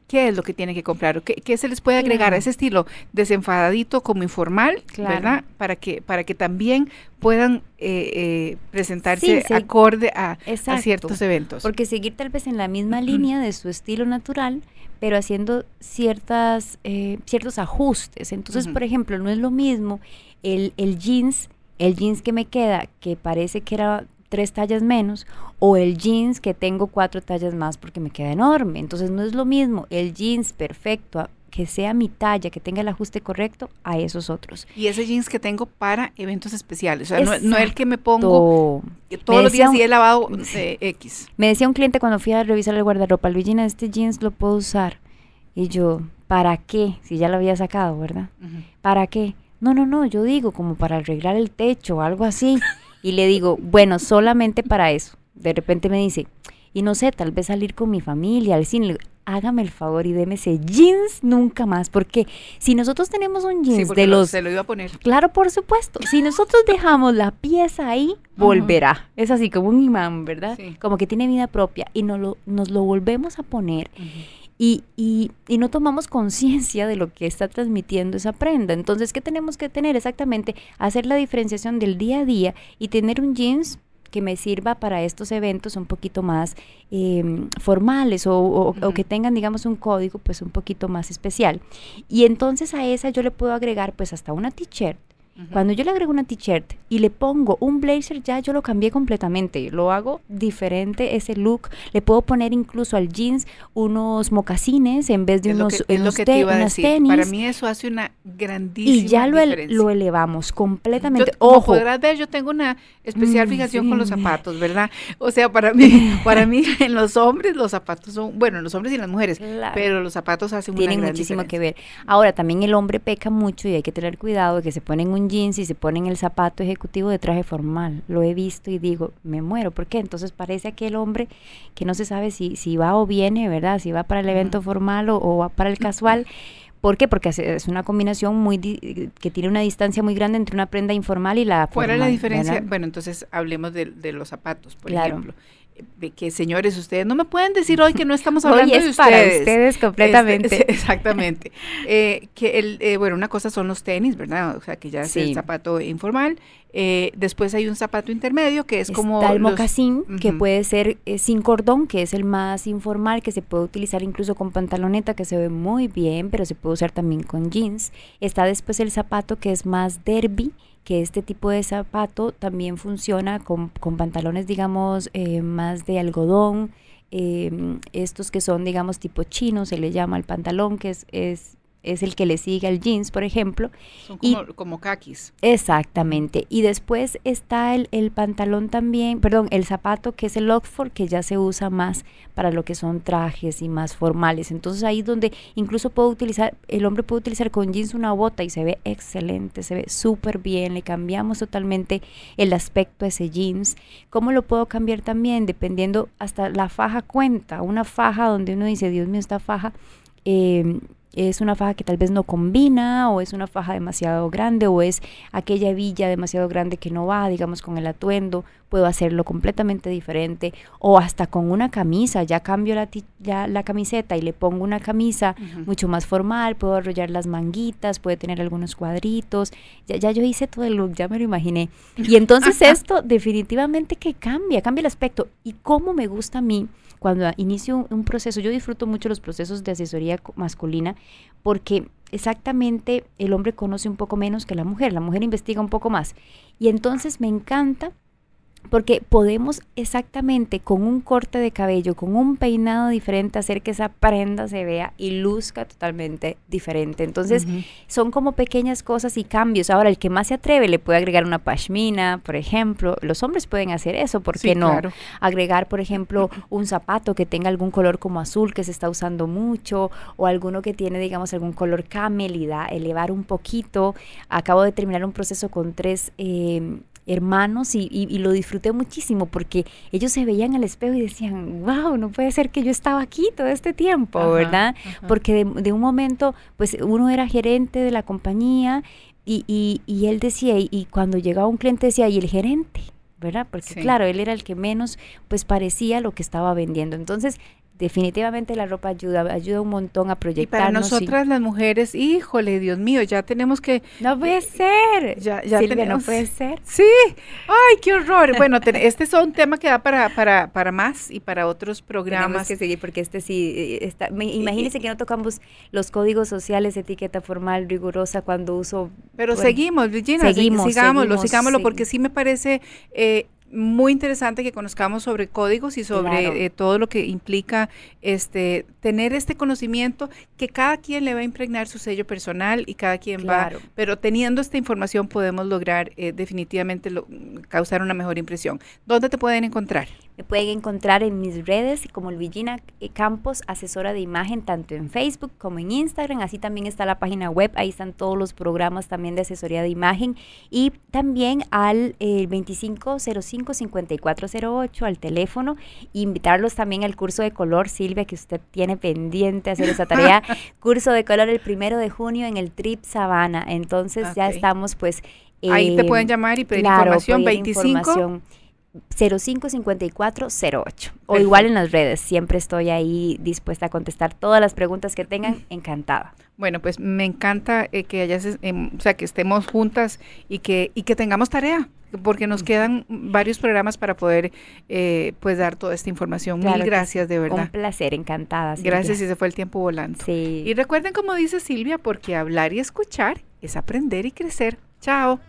qué es lo que tienen que comprar, qué, qué se les puede agregar a ese estilo desenfadadito como informal, ¿verdad? Para que, para que también puedan eh, eh, presentarse acorde a, ciertos eventos. Porque seguir tal vez en la misma línea de su estilo natural, pero haciendo ciertas, eh, ciertos ajustes. Entonces, por ejemplo, no es lo mismo el, el jeans el jeans que me queda, que parece que era tres tallas menos o el jeans que tengo cuatro tallas más porque me queda enorme. Entonces no es lo mismo el jeans perfecto que sea mi talla, que tenga el ajuste correcto a esos otros. Y ese jeans que tengo para eventos especiales, o sea, no, el que me pongo eh, todos los días y he lavado eh, X. Me decía un cliente cuando fui a revisar el guardarropa, Luigina, este jeans lo puedo usar. Y yo, ¿para qué? Si ya lo había sacado, ¿verdad? ¿Para qué? No, no, no, yo digo como para arreglar el techo o algo así. y le digo, bueno, solamente para eso. De repente me dice, y no sé, tal vez salir con mi familia, al cine. Hágame el favor y déme ese jeans nunca más, porque si nosotros tenemos un jeans de los... Se lo iba a poner. Claro, por supuesto. Si nosotros dejamos la pieza ahí, volverá. Es así como un imán, ¿verdad? Como que tiene vida propia y nos lo, nos lo volvemos a poner y, y, no tomamos conciencia de lo que está transmitiendo esa prenda. Entonces, ¿qué tenemos que tener exactamente? Hacer la diferenciación del día a día y tener un jeans que me sirva para estos eventos un poquito más em, formales o, o, que tengan, digamos, un código pues un poquito más especial. Y entonces a esa yo le puedo agregar pues hasta una t-shirt cuando yo le agrego una t-shirt y le pongo un blazer, ya yo lo cambié completamente. Lo hago diferente ese look. Le puedo poner incluso al jeans unos mocasines en vez de unos, tenis. Para mí eso hace una grandísima Y ya lo, elevamos completamente. Ojo. Como podrás ver, yo tengo una especial mm, fijación con los zapatos, ¿verdad? O sea, para mí, para mí en los hombres los zapatos son, bueno, en los hombres y en las mujeres, pero los zapatos hacen Tienen una gran muchísimo que ver. Ahora, también el hombre peca mucho y hay que tener cuidado de que se ponen un jeans y se ponen el zapato ejecutivo de traje formal. Lo he visto y digo, me muero. ¿Por qué? Entonces parece aquel hombre que no se sabe si, si va o viene, ¿verdad? Si va para el evento formal o, va para el casual. ¿Por qué? Porque es una combinación muy que tiene una distancia muy grande entre una prenda informal y la formal. ¿Cuál es la diferencia? Bueno, entonces hablemos de, los zapatos, por ejemplo que señores, ustedes no me pueden decir hoy que no estamos hablando de ustedes. Para ustedes este, completamente. exactamente. Eh, que el, eh, bueno, una cosa son los tenis, ¿verdad? O sea, que ya es el zapato informal eh, después hay un zapato intermedio que es como... el los, que puede ser eh, sin cordón, que es el más informal, que se puede utilizar incluso con pantaloneta, que se ve muy bien, pero se puede usar también con jeans. Está después el zapato que es más derby, que este tipo de zapato también funciona con, con pantalones, digamos, eh, más de algodón. estos que son, digamos, tipo chino, se le llama el pantalón, que es es el que le sigue al jeans, por ejemplo. Son como, caquis. Exactamente. Y después está el, el, pantalón también, perdón, el zapato que es el Oxford, que ya se usa más para lo que son trajes y más formales. Entonces ahí donde incluso puedo utilizar, el hombre puede utilizar con jeans una bota y se ve excelente, se ve súper bien, le cambiamos totalmente el aspecto a ese jeans. ¿Cómo lo puedo cambiar también? Dependiendo hasta la faja cuenta, una faja donde uno dice, Dios mío, esta faja... Em, es una faja que tal vez no combina o es una faja demasiado grande o es aquella villa demasiado grande que no va, digamos, con el atuendo, puedo hacerlo completamente diferente o hasta con una camisa, ya cambio la, ya la camiseta y le pongo una camisa mucho más formal, puedo arrollar las manguitas, puede tener algunos cuadritos, ya, ya yo hice todo el look, ya me lo imaginé. Y entonces esto definitivamente que cambia, cambia el aspecto y cómo me gusta a mí cuando inicio un proceso, yo disfruto mucho los procesos de asesoría masculina porque exactamente el hombre conoce un poco menos que la mujer, la mujer investiga un poco más. Y entonces me encanta porque podemos exactamente con un corte de cabello, con un peinado diferente, hacer que esa prenda se vea y luzca totalmente diferente. Entonces, son como pequeñas cosas y cambios. Ahora, el que más se atreve le puede agregar una pashmina, por ejemplo. Los hombres pueden hacer eso, ¿por qué no? Agregar, por ejemplo, un zapato que tenga algún color como azul que se está usando mucho, o alguno que tiene, digamos, algún color camelida, elevar un poquito. Acabo de terminar un proceso con tres. Eh, hermanos y, lo disfruté muchísimo porque ellos se veían al espejo y decían, wow, no puede ser que yo estaba aquí todo este tiempo, ¿verdad? Porque de, un momento, pues uno era gerente de la compañía y, y, él decía, y, cuando llegaba un cliente decía, y el gerente. ¿verdad? Porque claro, él era el que menos pues parecía lo que estaba vendiendo. Entonces, definitivamente la ropa ayuda, ayuda un montón a proyectar Y para nosotras las mujeres, híjole, Dios mío, ya tenemos que... No puede ser. Ya, ya no puede ser. Sí, ay, qué horror. Bueno, este es un tema que da para, para, para más y para otros programas. que seguir porque este sí, eh, eh, está, imagínense que no tocamos los códigos sociales, etiqueta formal, rigurosa cuando uso... Pero seguimos, Virginia, seguimos, sigámoslo, sigámoslo, porque sí me parece... Eh, muy interesante que conozcamos sobre códigos y sobre eh, todo lo que implica este tener este conocimiento que cada quien le va a impregnar su sello personal y cada quien va, pero teniendo esta información podemos lograr eh, definitivamente causar una mejor impresión. ¿Dónde te pueden encontrar? Me pueden encontrar en mis redes como el Luigina eh, Campos, asesora de imagen, tanto en Facebook como en Instagram. Así también está la página web, ahí están todos los programas también de asesoría de imagen. Y también al eh, 2505-5408, al teléfono. E invitarlos también al curso de color, Silvia, que usted tiene pendiente hacer esa tarea. curso de color el primero de junio en el Trip Sabana. Entonces ya estamos pues... ahí te pueden eh, llamar y pedir información. 25. Información. 055408. O igual en las redes, siempre estoy ahí dispuesta a contestar todas las preguntas que tengan, encantada. Bueno, pues me encanta eh, que hayas, em, o sea, que estemos juntas y que, que tengamos tarea, porque nos quedan varios programas para poder eh, pues dar toda esta información. Mil gracias, de verdad. Un placer, encantada. Gracias y se fue el tiempo volando. Sí. Y recuerden como dice Silvia, porque hablar y escuchar es aprender y crecer. Chao.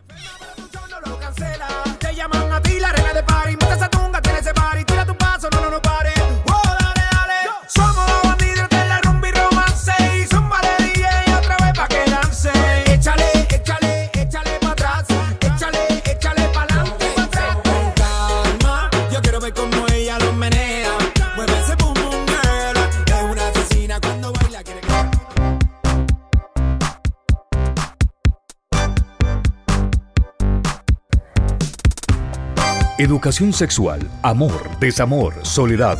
Somos dos bandidos de la Rumbi Romance y son DJ otra vez pa' que dance. Échale, échale, échale pa' atrás. Échale, échale pa' adelante. Con calma, yo quiero ver cómo ella los menea. Muévese por un mundero. Es una oficina cuando baila. Quiere Educación sexual, amor, desamor, soledad